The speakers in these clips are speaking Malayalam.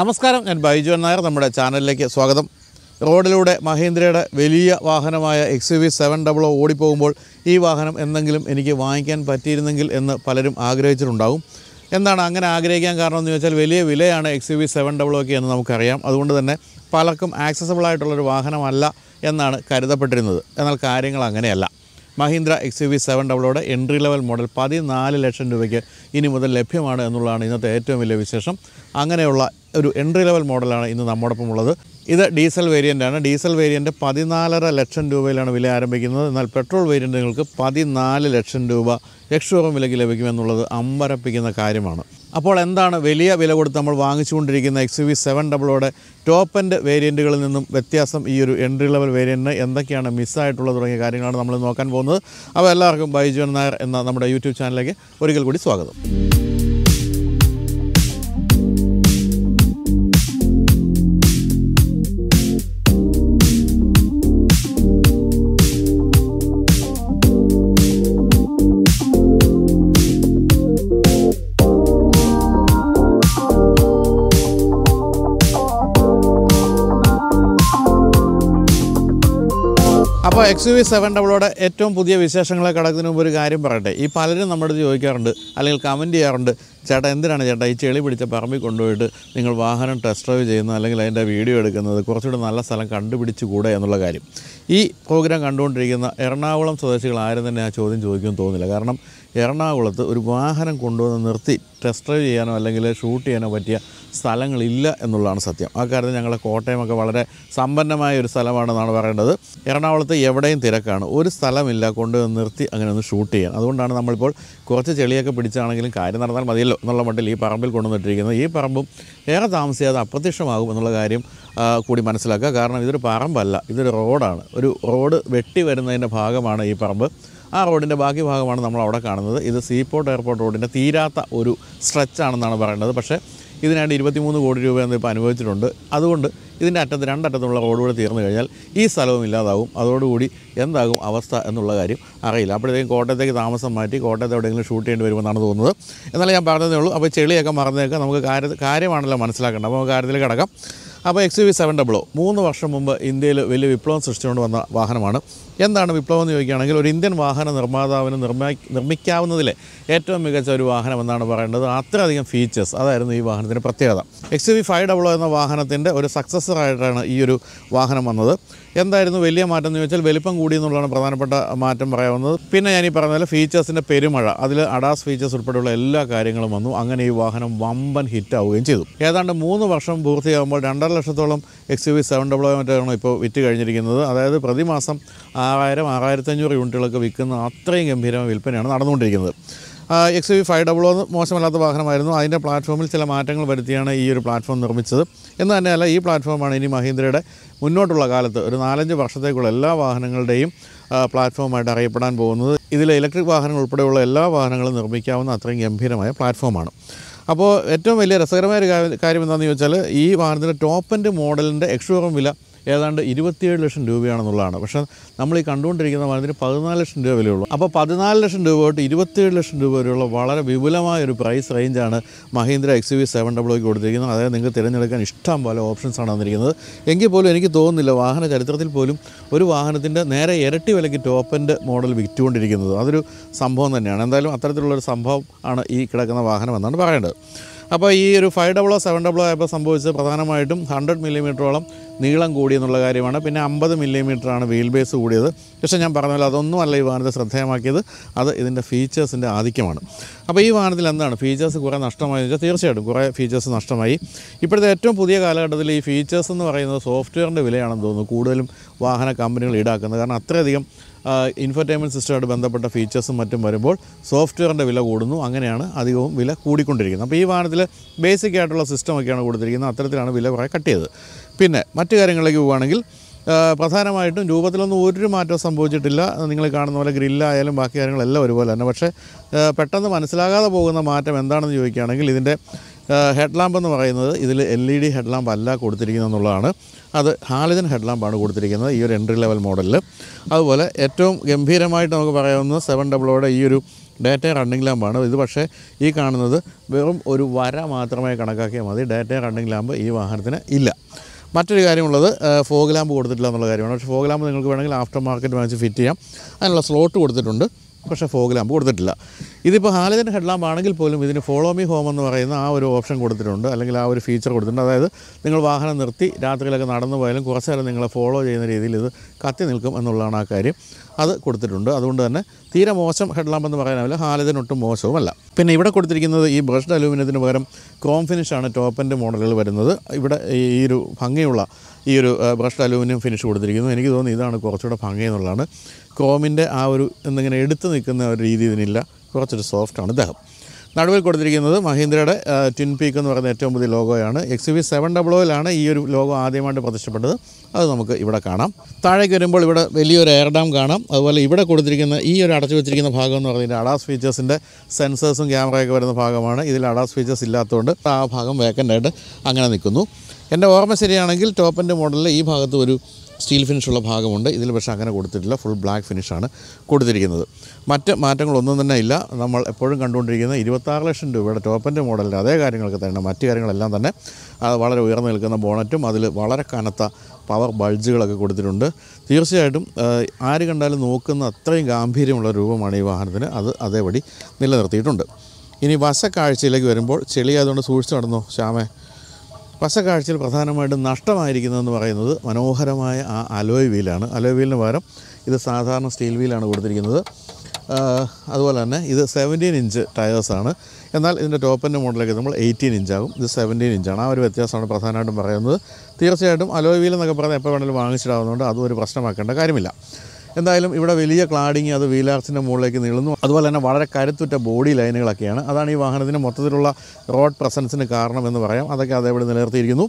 നമസ്കാരം ഞാൻ ബൈജു നായർ നമ്മുടെ ചാനലിലേക്ക് സ്വാഗതം റോഡിലൂടെ മഹീന്ദ്രയുടെ വലിയ വാഹനമായ X U V seven double ഓടിപ്പോകുമ്പോൾ ഈ വാഹനം എന്തെങ്കിലും എനിക്ക് വാങ്ങിക്കാൻ പറ്റിയിരുന്നെങ്കിൽ എന്ന് പലരും ആഗ്രഹിച്ചിട്ടുണ്ടാകും എന്താണ് അങ്ങനെ ആഗ്രഹിക്കാൻ കാരണം എന്ന് ചോദിച്ചാൽ വലിയ വിലയാണ് X U V seven double ഒക്കെ എന്ന് നമുക്കറിയാം അതുകൊണ്ട് തന്നെ പലർക്കും ആക്സസബിൾ വാഹനമല്ല എന്നാണ് കരുതപ്പെട്ടിരുന്നത് എന്നാൽ കാര്യങ്ങൾ അങ്ങനെയല്ല Mahindra X U V seven ഡബിളോടെ എൻട്രി ലെവൽ മോഡൽ പതിനാല് ലക്ഷം രൂപയ്ക്ക് ഇനി മുതൽ ലഭ്യമാണ് എന്നുള്ളതാണ് ഇന്നത്തെ ഏറ്റവും വലിയ വിശേഷം അങ്ങനെയുള്ള ഒരു എൻട്രി ലെവൽ മോഡലാണ് ഇന്ന് നമ്മോടൊപ്പം ഉള്ളത് ഇത് ഡീസൽ വേരിയൻ്റാണ് ഡീസൽ വേരിയൻ്റ് പതിനാലര ലക്ഷം രൂപയിലാണ് വില ആരംഭിക്കുന്നത് എന്നാൽ പെട്രോൾ വേരിയൻ്റ് നിങ്ങൾക്ക് പതിനാല് ലക്ഷം രൂപ ലക്ഷോപം വിലയ്ക്ക് ലഭിക്കുമെന്നുള്ളത് അമ്പരപ്പിക്കുന്ന കാര്യമാണ് അപ്പോൾ എന്താണ് വലിയ വില കൊടുത്ത് നമ്മൾ വാങ്ങിച്ചുകൊണ്ടിരിക്കുന്ന എക്സ് വി സെവൻ ഡബിളോടെ ടോപ്പ് എൻഡ് വേരിയൻറ്റുകളിൽ നിന്നും വ്യത്യാസം ഈ ഒരു എൻട്രി ലെവൽ വേരിയൻറ്റിന് എന്തൊക്കെയാണ് മിസ്സായിട്ടുള്ളത് തുടങ്ങിയ കാര്യങ്ങളാണ് നമ്മൾ നോക്കാൻ പോകുന്നത് അപ്പോൾ എല്ലാവർക്കും ബൈജുവൻ നായർ എന്ന നമ്മുടെ യൂട്യൂബ് ചാനലിലേക്ക് ഒരിക്കൽ കൂടി സ്വാഗതം എക്സ് വി സെവൻ ഡബിളോടെ ഏറ്റവും പുതിയ വിശേഷങ്ങളെ കടക്കുന്നതിന് മുമ്പ് ഒരു കാര്യം പറയട്ടെ ഈ പലരും നമ്മുടെ ചോദിക്കാറുണ്ട് അല്ലെങ്കിൽ കമൻറ്റ് ചെയ്യാറുണ്ട് ചേട്ടാ എന്തിനാണ് ചേട്ടാ ഈ ചെളി പിടിച്ച പറമ്പിൽ കൊണ്ടുപോയിട്ട് നിങ്ങൾ വാഹനം ടെസ്റ്റ് ഡ്രൈവ് ചെയ്യുന്നത് അല്ലെങ്കിൽ അതിൻ്റെ വീഡിയോ എടുക്കുന്നത് കുറച്ചുകൂടി നല്ല സ്ഥലം കണ്ടുപിടിച്ച് കൂടെ എന്നുള്ള കാര്യം ഈ പ്രോഗ്രാം കണ്ടുകൊണ്ടിരിക്കുന്ന എറണാകുളം സ്വദേശികൾ ആരും തന്നെ ആ ചോദ്യം ചോദിക്കുമെന്ന് തോന്നുന്നില്ല കാരണം എറണാകുളത്ത് ഒരു വാഹനം കൊണ്ടുവന്ന് നിർത്തി ടെസ്റ്റ് ഡ്രൈവ് ചെയ്യാനോ അല്ലെങ്കിൽ ഷൂട്ട് ചെയ്യാനോ പറ്റിയ സ്ഥലങ്ങളില്ല എന്നുള്ളതാണ് സത്യം ആ കാര്യത്തിൽ ഞങ്ങളുടെ കോട്ടയമൊക്കെ വളരെ സമ്പന്നമായ ഒരു സ്ഥലമാണെന്നാണ് പറയേണ്ടത് എറണാകുളത്ത് എവിടെയും തിരക്കാണ് ഒരു സ്ഥലമില്ല കൊണ്ടുവന്ന് നിർത്തി അങ്ങനെ ഒന്ന് ഷൂട്ട് ചെയ്യാൻ അതുകൊണ്ടാണ് നമ്മളിപ്പോൾ കുറച്ച് ചെളിയൊക്കെ പിടിച്ചാണെങ്കിലും കാര്യം നടന്നാൽ മതിയല്ലോ എന്നുള്ള മട്ടിൽ ഈ പറമ്പിൽ കൊണ്ടുവന്നിട്ടിരിക്കുന്നത് ഈ പറമ്പും ഏറെ താമസിയാതെ അപ്രത്യക്ഷമാകും എന്നുള്ള കാര്യം കൂടി മനസ്സിലാക്കുക കാരണം ഇതൊരു പറമ്പല്ല ഇതൊരു റോഡാണ് ഒരു റോഡ് വെട്ടി വരുന്നതിൻ്റെ ഭാഗമാണ് ഈ പറമ്പ് ആ റോഡിൻ്റെ ബാക്കി ഭാഗമാണ് നമ്മൾ അവിടെ കാണുന്നത് ഇത് സീപോർട്ട് എയർപോർട്ട് റോഡിൻ്റെ തീരാത്ത ഒരു സ്ട്രെച്ചാണെന്നാണ് പറയേണ്ടത് പക്ഷേ ഇതിനായിട്ട് ഇരുപത്തിമൂന്ന് കോടി രൂപ എന്ന് ഇപ്പോൾ അനുഭവിച്ചിട്ടുണ്ട് അതുകൊണ്ട് ഇതിൻ്റെ അറ്റത്ത് രണ്ടറ്റത്തുള്ള റോഡ് കൂടെ തീർന്നു കഴിഞ്ഞാൽ ഈ സ്ഥലവും ഇല്ലാതാവും അതോടുകൂടി എന്താകും അവസ്ഥ എന്നുള്ള കാര്യം അറിയില്ല അപ്പോഴത്തേക്കും കോട്ടയത്തേക്ക് താമസം മാറ്റി കോട്ടയത്ത് എവിടെയെങ്കിലും ഷൂട്ട് ചെയ്യേണ്ടി വരുമെന്നാണ് തോന്നുന്നത് എന്നാലേ ഞാൻ പറഞ്ഞതേ ഉള്ളൂ അപ്പോൾ ചെളിയൊക്കെ മറന്നേക്കാം നമുക്ക് കാര്യ കാര്യമാണല്ലോ മനസ്സിലാക്കേണ്ടത് അപ്പോൾ നമുക്ക് കാര്യത്തിൽ കിടക്കാം അപ്പോൾ X U V seven double O മൂന്ന് വർഷം മുമ്പ് ഇന്ത്യയിൽ വലിയ വിപ്ലവം സൃഷ്ടിച്ചുകൊണ്ട് വന്ന വാഹനമാണ് എന്താണ് വിപ്ലവം എന്ന് ചോദിക്കുകയാണെങ്കിൽ ഒരു ഇന്ത്യൻ വാഹന നിർമ്മാതാവിന് നിർമ്മാ നിർമ്മിക്കാവുന്നതിലെ ഏറ്റവും മികച്ച ഒരു വാഹനം എന്നാണ് പറയേണ്ടത് അത്രയധികം ഫീച്ചേഴ്സ് അതായിരുന്നു ഈ വാഹനത്തിൻ്റെ പ്രത്യേകത X U V five double O എന്ന വാഹനത്തിൻ്റെ ഒരു സക്സസറായിട്ടാണ് ഈ ഒരു വാഹനം വന്നത് എന്തായിരുന്നു വലിയ മാറ്റം എന്ന് ചോദിച്ചാൽ വലിപ്പം കൂടി എന്നുള്ളതാണ് പ്രധാനപ്പെട്ട മാറ്റം പറയാവുന്നത് പിന്നെ ഞാൻ ഈ പറഞ്ഞ പോലെ ഫീച്ചേഴ്സിൻ്റെ പെരുമഴ അതിൽ അഡാസ് ഫീച്ചേഴ്സ് ഉൾപ്പെടെയുള്ള എല്ലാ കാര്യങ്ങളും വന്നു അങ്ങനെ ഈ വാഹനം വമ്പൻ ഹിറ്റാവുകയും ചെയ്തു ഏതാണ്ട് മൂന്ന് വർഷം പൂർത്തിയാകുമ്പോൾ രണ്ടര ലക്ഷത്തോളം X U V seven double മറ്റാണ് ഇപ്പോൾ വിറ്റ് കഴിഞ്ഞിരിക്കുന്നത് അതായത് പ്രതിമാസം ആറായിരം ആറായിരത്തഞ്ഞൂറ് യൂണിറ്റുകളൊക്കെ വിൽക്കുന്ന അത്രയും ഗംഭീരമായ വിൽപ്പനയാണ് നടന്നുകൊണ്ടിരിക്കുന്നത് എക്സ് വി ഫൈവ് ഡബിൾ ഒന്ന് മോശമല്ലാത്ത വാഹനമായിരുന്നു അതിൻ്റെ പ്ലാറ്റ്ഫോമിൽ ചില മാറ്റങ്ങൾ വരുത്തിയാണ് ഈ ഒരു പ്ലാറ്റ്ഫോം നിർമ്മിച്ചത് എന്ന് തന്നെയല്ല ഈ പ്ലാറ്റ്ഫോമാണ് ഇനി മഹീന്ദ്രയുടെ മുന്നോട്ടുള്ള കാലത്ത് ഒരു നാലഞ്ച് വർഷത്തേക്കുള്ള എല്ലാ വാഹനങ്ങളുടെയും പ്ലാറ്റ്ഫോമായിട്ട് അറിയപ്പെടാൻ പോകുന്നത് ഇതിലെ ഇലക്ട്രിക് വാഹനങ്ങൾ ഉൾപ്പെടെയുള്ള എല്ലാ വാഹനങ്ങളും നിർമ്മിക്കാവുന്ന അത്രയും ഗംഭീരമായ പ്ലാറ്റ്ഫോമാണ് അപ്പോൾ ഏറ്റവും വലിയ രസകരമായ ഒരു കാര്യം എന്താണെന്ന് ചോദിച്ചാൽ ഈ വാഹനത്തിൻ്റെ ടോപ്പ് ആൻഡ് മോഡലിൻ്റെ എക്സ്ഷോറും വില ഏതാണ്ട് ഇരുപത്തിയേഴ് ലക്ഷം രൂപയാണെന്നുള്ളതാണ് പക്ഷേ നമ്മൾ ഈ കണ്ടുകൊണ്ടിരിക്കുന്ന മരത്തിന് പതിനാല് ലക്ഷം രൂപ വിലയുള്ളൂ അപ്പോൾ പതിനാല് ലക്ഷം രൂപ തൊട്ട് ഇരുപത്തിയേഴ് ലക്ഷം രൂപ വരെയുള്ള വളരെ വിപുലമായ ഒരു പ്രൈസ് റേഞ്ചാണ് മഹീന്ദ്ര എക്സ് വി സെവൻ ഡബിളോയ്ക്ക് കൊടുത്തിരിക്കുന്നത് അതായത് നിങ്ങൾക്ക് തിരഞ്ഞെടുക്കാൻ ഇഷ്ടം പോലെ ഓപ്ഷൻസാണ് വന്നിരിക്കുന്നത് എങ്കിൽ പോലും എനിക്ക് തോന്നുന്നില്ല വാഹന ചരിത്രത്തിൽ പോലും ഒരു വാഹനത്തിൻ്റെ നേരെ ഇരട്ടി വിലയ്ക്ക് ടോപ്പൻ്റെ മോഡൽ വിറ്റുകൊണ്ടിരിക്കുന്നത് അതൊരു സംഭവം തന്നെയാണ് എന്തായാലും അത്തരത്തിലുള്ളൊരു സംഭവം ആണ് ഈ കിടക്കുന്ന വാഹനം എന്നാണ് പറയേണ്ടത് അപ്പോൾ ഈ ഒരു ഫൈവ് ഡബിളോ സെവൻ ഡബിളോ ആയപ്പോൾ സംഭവിച്ചത് പ്രധാനമായിട്ടും ഹൺഡ്രഡ് മില്ലിമീറ്ററോളം നീളം കൂടിയെന്നുള്ള കാര്യമാണ് പിന്നെ അമ്പത് മില്ലിമീറ്ററാണ് വീൽ ബേസ് കൂടിയത് പക്ഷേ ഞാൻ പറഞ്ഞ പോലെ അതൊന്നും അല്ല ഈ വാഹനത്തെ ശ്രദ്ധേയമാക്കിയത് അത് ഇതിൻ്റെ ഫീച്ചേഴ്സിൻ്റെ ആധിക്യമാണ് അപ്പോൾ ഈ വാഹനത്തിൽ എന്താണ് ഫീച്ചേഴ്സ് കുറേ നഷ്ടമായെന്ന് വെച്ചാൽ തീർച്ചയായിട്ടും കുറേ ഫീച്ചേഴ്സ് നഷ്ടമായി ഇപ്പോഴത്തെ ഏറ്റവും പുതിയ കാലഘട്ടത്തിൽ ഈ ഫീച്ചേഴ്സ് എന്ന് പറയുന്നത് സോഫ്റ്റ്വെയറിൻ്റെ വിലയാണെന്ന് തോന്നുന്നു കൂടുതലും വാഹന കമ്പനികൾ ഈടാക്കുന്നത് കാരണം അത്രയധികം ഇൻഫർടൈൻമെൻറ്റ് സിസ്റ്റമായിട്ട് ബന്ധപ്പെട്ട ഫീച്ചേഴ്സും മറ്റും വരുമ്പോൾ സോഫ്റ്റ്വെയറിൻ്റെ വില കൂടുന്നു അങ്ങനെയാണ് അധികവും വില കൂടിക്കൊണ്ടിരിക്കുന്നത് അപ്പോൾ ഈ വാഹനത്തിൽ ബേസിക് ആയിട്ടുള്ള സിസ്റ്റമൊക്കെയാണ് കൊടുത്തിരിക്കുന്നത് അത്തരത്തിലാണ് വില കുറേ കട്ട് ചെയ്തത് പിന്നെ മറ്റു കാര്യങ്ങളിലേക്ക് പോവുകയാണെങ്കിൽ പ്രധാനമായിട്ടും രൂപത്തിലൊന്നും ഒരു മാറ്റവും സംഭവിച്ചിട്ടില്ല നിങ്ങൾ കാണുന്ന പോലെ ഗ്രില്ലായാലും ബാക്കി കാര്യങ്ങളെല്ലാം ഒരുപോലെ തന്നെ പക്ഷേ പെട്ടെന്ന് മനസ്സിലാകാതെ പോകുന്ന മാറ്റം എന്താണെന്ന് ചോദിക്കുകയാണെങ്കിൽ ഇതിൻ്റെ ഹെഡ് ലാമ്പ് എന്ന് പറയുന്നത് ഇതിൽ L E D head lamp അല്ല കൊടുത്തിരിക്കുന്നത് എന്നുള്ളതാണ് അത് ഹാലിജൻ ഹെഡ് ലാമ്പാണ് കൊടുത്തിരിക്കുന്നത് ഈ ഒരു എൻട്രി ലെവൽ മോഡലിൽ അതുപോലെ ഏറ്റവും ഗംഭീരമായിട്ട് നമുക്ക് പറയാവുന്നത് സെവൻ ഡബിളോടെ ഈ ഒരു ഡാറ്റ റണ്ണിങ് ലാമ്പാണ് ഇത് പക്ഷേ ഈ കാണുന്നത് വെറും ഒരു വര മാത്രമേ കണക്കാക്കിയാൽ മതി ഡാറ്റ റണ്ണിങ് ലാമ്പ് ഈ വാഹനത്തിന് ഇല്ല മറ്റൊരു കാര്യമുള്ളത് ഫോഗ് ലാമ്പ് കൊടുത്തിട്ടില്ല എന്നുള്ള കാര്യമാണ് പക്ഷേ ഫോഗ് ലാമ്പ് നിങ്ങൾക്ക് വേണമെങ്കിൽ ആഫ്റ്റർ മാർക്കറ്റ് വാങ്ങിച്ച് ഫിറ്റ് ചെയ്യാം അതിനുള്ള സ്ലോട്ട് കൊടുത്തിട്ടുണ്ട് പക്ഷേ ഫോഗ് ലാമ്പ് കൊടുത്തിട്ടില്ല ഇതിപ്പോൾ ഹാലജൻ്റെ ഹെഡ് ലാമ്പ് ആണെങ്കിൽ പോലും ഇതിന് ഫോളോ മീ ഹോം എന്ന് പറയുന്ന ആ ഒരു ഓപ്ഷൻ കൊടുത്തിട്ടുണ്ട് അല്ലെങ്കിൽ ആ ഒരു ഫീച്ചർ കൊടുത്തിട്ടുണ്ട് അതായത് നിങ്ങൾ വാഹനം നിർത്തി രാത്രിയിലൊക്കെ നടന്നു പോയാലും കുറച്ച് നേരം നിങ്ങളെ ഫോളോ ചെയ്യുന്ന രീതിയിൽ ഇത് കത്തി നിൽക്കും എന്നുള്ളതാണ് ആ കാര്യം അത് കൊടുത്തിട്ടുണ്ട് അതുകൊണ്ട് തന്നെ തീരെ മോശം ഹെഡ് എന്ന് പറയാനാവില്ല ഹാലതിനൊട്ടും മോശവുമല്ല പിന്നെ ഇവിടെ കൊടുത്തിരിക്കുന്നത് ഈ ബ്രഷ്ഡ് അലൂമിനിയത്തിന് പകരം ക്രോം ഫിനിഷാണ് ടോപ്പിൻ്റെ മോഡലുകൾ വരുന്നത് ഇവിടെ ഈ ഒരു ഭംഗിയുള്ള ഈ ഒരു ബ്രഷ്ഡ് അലൂമിനിയം ഫിനിഷ് കൊടുത്തിരിക്കുന്നു എനിക്ക് തോന്നുന്നു ഇതാണ് കുറച്ചുകൂടെ ഭംഗി എന്നുള്ളതാണ് ക്രോമിൻ്റെ ആ ഒരു എന്നിങ്ങനെ എടുത്തു നിൽക്കുന്ന ഒരു രീതി ഇതിനില്ല കുറച്ചൊരു സോഫ്റ്റാണ് ഇദ്ദേഹം നടുവിൽ കൊടുത്തിരിക്കുന്നത് മഹീന്ദ്രയുടെ ട്വിൻ പീക്ക് എന്ന് പറയുന്ന ഏറ്റവും പുതിയ ലോഗോയാണ് എക്സ് വി സെവൻ ഡബിൾ ഓയിലാണ് ഈ ഒരു ലോഗോ ആദ്യമായിട്ട് പ്രത്യക്ഷപ്പെട്ടത് അത് നമുക്ക് ഇവിടെ കാണാം താഴേക്ക് വരുമ്പോൾ ഇവിടെ വലിയൊരു എയർ ഡാം കാണാം അതുപോലെ ഇവിടെ കൊടുത്തിരിക്കുന്ന ഈ ഒരു അടച്ചു വെച്ചിരിക്കുന്ന ഭാഗം എന്ന് പറഞ്ഞാൽ അഡാസ് ഫീച്ചേഴ്സിൻ്റെ സെൻസേഴ്സും ക്യാമറയൊക്കെ വരുന്ന ഭാഗമാണ് ഇതിൽ അഡാസ് ഫീച്ചേഴ്സ് ഇല്ലാത്തതുകൊണ്ട് ആ ഭാഗം വേക്കൻ്റായിട്ട് അങ്ങനെ നിൽക്കുന്നു എൻ്റെ ഓർമ്മ ശരിയാണെങ്കിൽ ടോപ്പിൻ്റെ മോഡലിൽ ഈ ഭാഗത്ത് ഒരു സ്റ്റീൽ ഫിനിഷുള്ള ഭാഗമുണ്ട് ഇതിൽ പക്ഷേ അങ്ങനെ കൊടുത്തിട്ടില്ല ഫുൾ ബ്ലാക്ക് ഫിനിഷാണ് കൊടുത്തിരിക്കുന്നത് മറ്റ് മാറ്റങ്ങളൊന്നും തന്നെ ഇല്ല നമ്മൾ എപ്പോഴും കണ്ടുകൊണ്ടിരിക്കുന്ന ഇരുപത്താറ് ലക്ഷം രൂപയുടെ ടോപ്പൻ്റെ മോഡലിൻ്റെ അതേ കാര്യങ്ങളൊക്കെ തന്നെ മറ്റു കാര്യങ്ങളെല്ലാം തന്നെ വളരെ ഉയർന്നു നിൽക്കുന്ന ബോണറ്റും അതിൽ വളരെ കനത്ത പവർ ബൾജുകളൊക്കെ കൊടുത്തിട്ടുണ്ട് തീർച്ചയായിട്ടും ആര് കണ്ടാലും നോക്കുന്ന അത്രയും ഗാംഭീര്യമുള്ള രൂപമാണ് ഈ വാഹനത്തിന് അത് അതേപടി നിലനിർത്തിയിട്ടുണ്ട് ഇനി വശക്കാഴ്ചയിലേക്ക് വരുമ്പോൾ ചെളി അതുകൊണ്ട് സൂക്ഷിച്ചു നടന്നോ ശ്യാമേ വശക്കാഴ്ചയിൽ പ്രധാനമായിട്ടും നഷ്ടമായിരിക്കുന്നതെന്ന് പറയുന്നത് മനോഹരമായ ആ അലോയ് വീലാണ് അലോയ് വീലിന് പകരം ഇത് സാധാരണ സ്റ്റീൽ വീലാണ് കൊടുത്തിരിക്കുന്നത് അതുപോലെ തന്നെ ഇത് സെവൻറ്റീൻ ഇഞ്ച് ടയേഴ്സാണ് എന്നാൽ ഇതിൻ്റെ ടോപ്പിൻ്റെ മോഡലൊക്കെ നമ്മൾ എയ്റ്റീൻ ഇഞ്ചാകും ഇത് സെവൻറ്റീൻ ഇഞ്ചാണ് ആ ഒരു വ്യത്യാസമാണ് പ്രധാനമായിട്ടും പറയുന്നത് തീർച്ചയായിട്ടും അലോയ് വീൽ എന്നൊക്കെ പറഞ്ഞാൽ എപ്പോൾ വേണമെങ്കിലും വാങ്ങിച്ചിടാവുന്നതുകൊണ്ട് അതും ഒരു പ്രശ്നമാക്കേണ്ട കാര്യമില്ല എന്തായാലും ഇവിടെ വലിയ ക്ലാഡിങ് അത് വീലാർസിൻ്റെ മുകളിലേക്ക് നീളുന്നു അതുപോലെ തന്നെ വളരെ കരുത്തുറ്റ ബോഡി ലൈനുകളൊക്കെയാണ് അതാണ് ഈ വാഹനത്തിന് മൊത്തത്തിലുള്ള റോഡ് പ്രസൻസിന് കാരണം എന്ന് പറയാം അതൊക്കെ അതേപോലെ നിലനിർത്തിയിരിക്കുന്നു